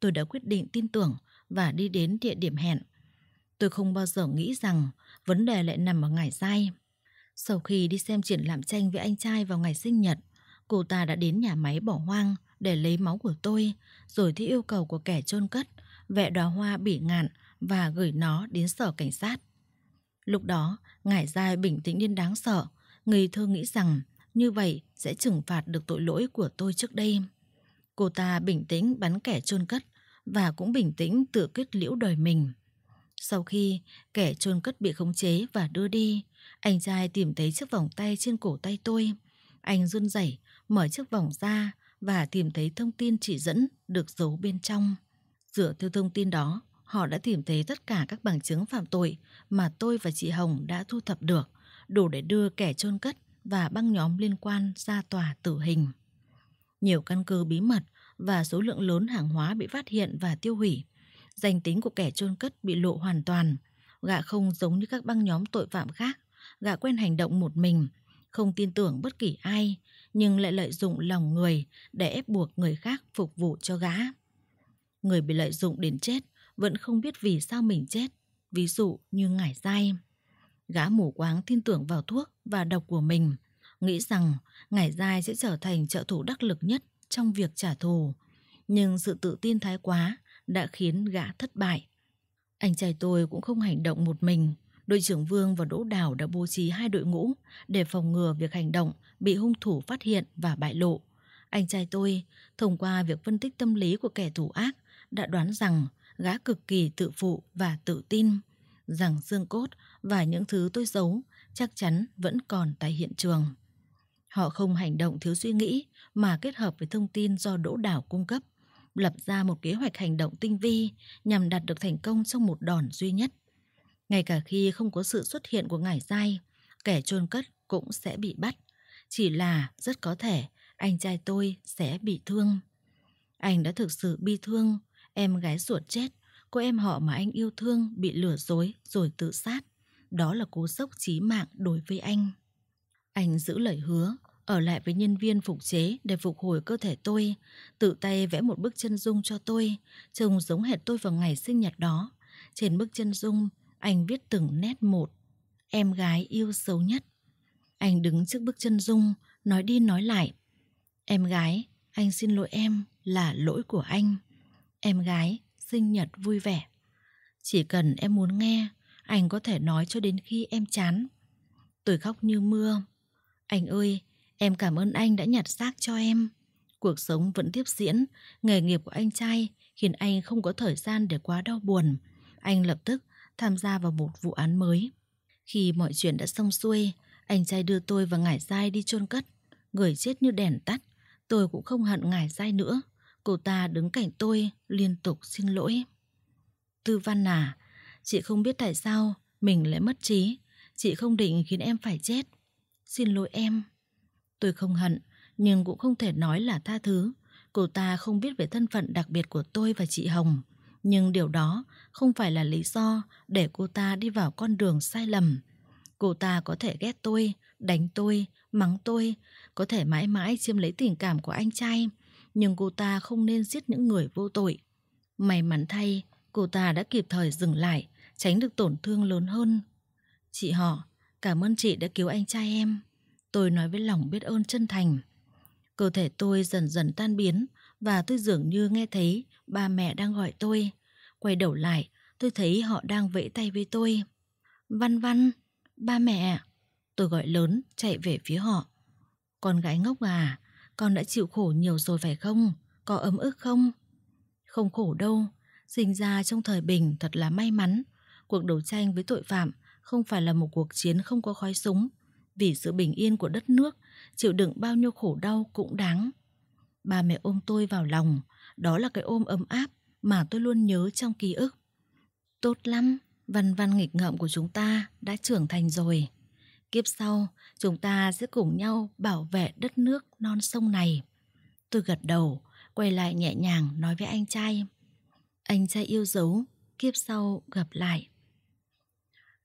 Speaker 1: Tôi đã quyết định tin tưởng và đi đến địa điểm hẹn. Tôi không bao giờ nghĩ rằng vấn đề lại nằm ở ngày dai. Sau khi đi xem triển lãm tranh với anh trai vào ngày sinh nhật, cô ta đã đến nhà máy bỏ hoang để lấy máu của tôi, rồi theo yêu cầu của kẻ chôn cất, vẽ đóa hoa bị ngạn và gửi nó đến sở cảnh sát. Lúc đó, ngải dai bình tĩnh đến đáng sợ, người thơ nghĩ rằng như vậy sẽ trừng phạt được tội lỗi của tôi trước đây. Cô ta bình tĩnh bắn kẻ chôn cất và cũng bình tĩnh tự kết liễu đời mình. Sau khi kẻ chôn cất bị khống chế và đưa đi, anh trai tìm thấy chiếc vòng tay trên cổ tay tôi. Anh run rẩy mở chiếc vòng ra và tìm thấy thông tin chỉ dẫn được giấu bên trong. Dựa theo thông tin đó, họ đã tìm thấy tất cả các bằng chứng phạm tội mà tôi và chị Hồng đã thu thập được, đủ để đưa kẻ chôn cất và băng nhóm liên quan ra tòa tử hình. Nhiều căn cứ bí mật và số lượng lớn hàng hóa bị phát hiện và tiêu hủy – Danh tính của kẻ chôn cất bị lộ hoàn toàn. Gã không giống như các băng nhóm tội phạm khác. Gã quen hành động một mình, không tin tưởng bất kỳ ai, nhưng lại lợi dụng lòng người để ép buộc người khác phục vụ cho gã. Người bị lợi dụng đến chết vẫn không biết vì sao mình chết, ví dụ như ngải dai. Gã mù quáng tin tưởng vào thuốc và độc của mình, nghĩ rằng ngải dai sẽ trở thành trợ thủ đắc lực nhất trong việc trả thù. Nhưng sự tự tin thái quá đã khiến gã thất bại. Anh trai tôi cũng không hành động một mình. Đội trưởng Vương và Đỗ Đào đã bố trí hai đội ngũ để phòng ngừa việc hành động bị hung thủ phát hiện và bại lộ. Anh trai tôi, thông qua việc phân tích tâm lý của kẻ thủ ác, đã đoán rằng gã cực kỳ tự phụ và tự tin, rằng xương cốt và những thứ tôi giấu chắc chắn vẫn còn tại hiện trường. Họ không hành động thiếu suy nghĩ mà kết hợp với thông tin do Đỗ Đảo cung cấp lập ra một kế hoạch hành động tinh vi nhằm đạt được thành công trong một đòn duy nhất. Ngay cả khi không có sự xuất hiện của ngải dai, kẻ trôn cất cũng sẽ bị bắt. Chỉ là rất có thể anh trai tôi sẽ bị thương. Anh đã thực sự bi thương, em gái ruột chết, cô em họ mà anh yêu thương bị lừa dối rồi tự sát. Đó là cú sốc chí mạng đối với anh. Anh giữ lời hứa, ở lại với nhân viên phục chế để phục hồi cơ thể tôi, tự tay vẽ một bức chân dung cho tôi, trông giống hệt tôi vào ngày sinh nhật đó. Trên bức chân dung, anh viết từng nét một, em gái yêu xấu nhất. Anh đứng trước bức chân dung, nói đi nói lại. Em gái, anh xin lỗi em là lỗi của anh. Em gái, sinh nhật vui vẻ. Chỉ cần em muốn nghe, anh có thể nói cho đến khi em chán. Tôi khóc như mưa. Anh ơi, Em cảm ơn anh đã nhặt xác cho em. Cuộc sống vẫn tiếp diễn, nghề nghiệp của anh trai khiến anh không có thời gian để quá đau buồn. Anh lập tức tham gia vào một vụ án mới. Khi mọi chuyện đã xong xuôi, anh trai đưa tôi và ngải dai đi chôn cất. Người chết như đèn tắt, tôi cũng không hận ngải dai nữa. Cô ta đứng cạnh tôi liên tục xin lỗi. Tư Văn à, chị không biết tại sao mình lại mất trí. Chị không định khiến em phải chết. Xin lỗi em. Tôi không hận, nhưng cũng không thể nói là tha thứ. Cô ta không biết về thân phận đặc biệt của tôi và chị Hồng. Nhưng điều đó không phải là lý do để cô ta đi vào con đường sai lầm. Cô ta có thể ghét tôi, đánh tôi, mắng tôi, có thể mãi mãi chiếm lấy tình cảm của anh trai. Nhưng cô ta không nên giết những người vô tội. May mắn thay, cô ta đã kịp thời dừng lại, tránh được tổn thương lớn hơn. Chị họ, cảm ơn chị đã cứu anh trai em. Tôi nói với lòng biết ơn chân thành. Cơ thể tôi dần dần tan biến và tôi dường như nghe thấy ba mẹ đang gọi tôi. Quay đầu lại, tôi thấy họ đang vẫy tay với tôi. Văn văn, ba mẹ. Tôi gọi lớn, chạy về phía họ. Con gái ngốc à, con đã chịu khổ nhiều rồi phải không? Có ấm ức không? Không khổ đâu, sinh ra trong thời bình thật là may mắn. Cuộc đấu tranh với tội phạm không phải là một cuộc chiến không có khói súng, vì sự bình yên của đất nước, chịu đựng bao nhiêu khổ đau cũng đáng. Ba mẹ ôm tôi vào lòng, đó là cái ôm ấm áp mà tôi luôn nhớ trong ký ức. Tốt lắm, văn văn nghịch ngợm của chúng ta đã trưởng thành rồi. Kiếp sau, chúng ta sẽ cùng nhau bảo vệ đất nước non sông này. Tôi gật đầu, quay lại nhẹ nhàng nói với anh trai. Anh trai yêu dấu, kiếp sau gặp lại.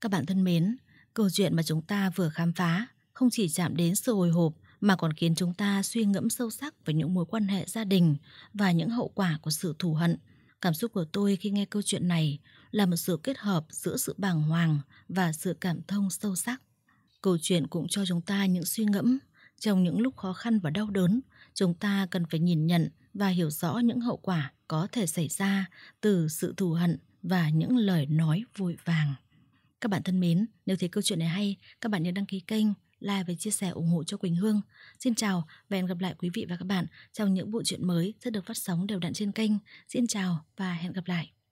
Speaker 1: Các bạn thân mến, Câu chuyện mà chúng ta vừa khám phá không chỉ chạm đến sự hồi hộp mà còn khiến chúng ta suy ngẫm sâu sắc về những mối quan hệ gia đình và những hậu quả của sự thù hận. Cảm xúc của tôi khi nghe câu chuyện này là một sự kết hợp giữa sự bàng hoàng và sự cảm thông sâu sắc. Câu chuyện cũng cho chúng ta những suy ngẫm trong những lúc khó khăn và đau đớn, chúng ta cần phải nhìn nhận và hiểu rõ những hậu quả có thể xảy ra từ sự thù hận và những lời nói vội vàng. Các bạn thân mến, nếu thấy câu chuyện này hay, các bạn nhớ đăng ký kênh, like và chia sẻ ủng hộ cho Quỳnh Hương. Xin chào và hẹn gặp lại quý vị và các bạn trong những bộ truyện mới sẽ được phát sóng đều đặn trên kênh. Xin chào và hẹn gặp lại.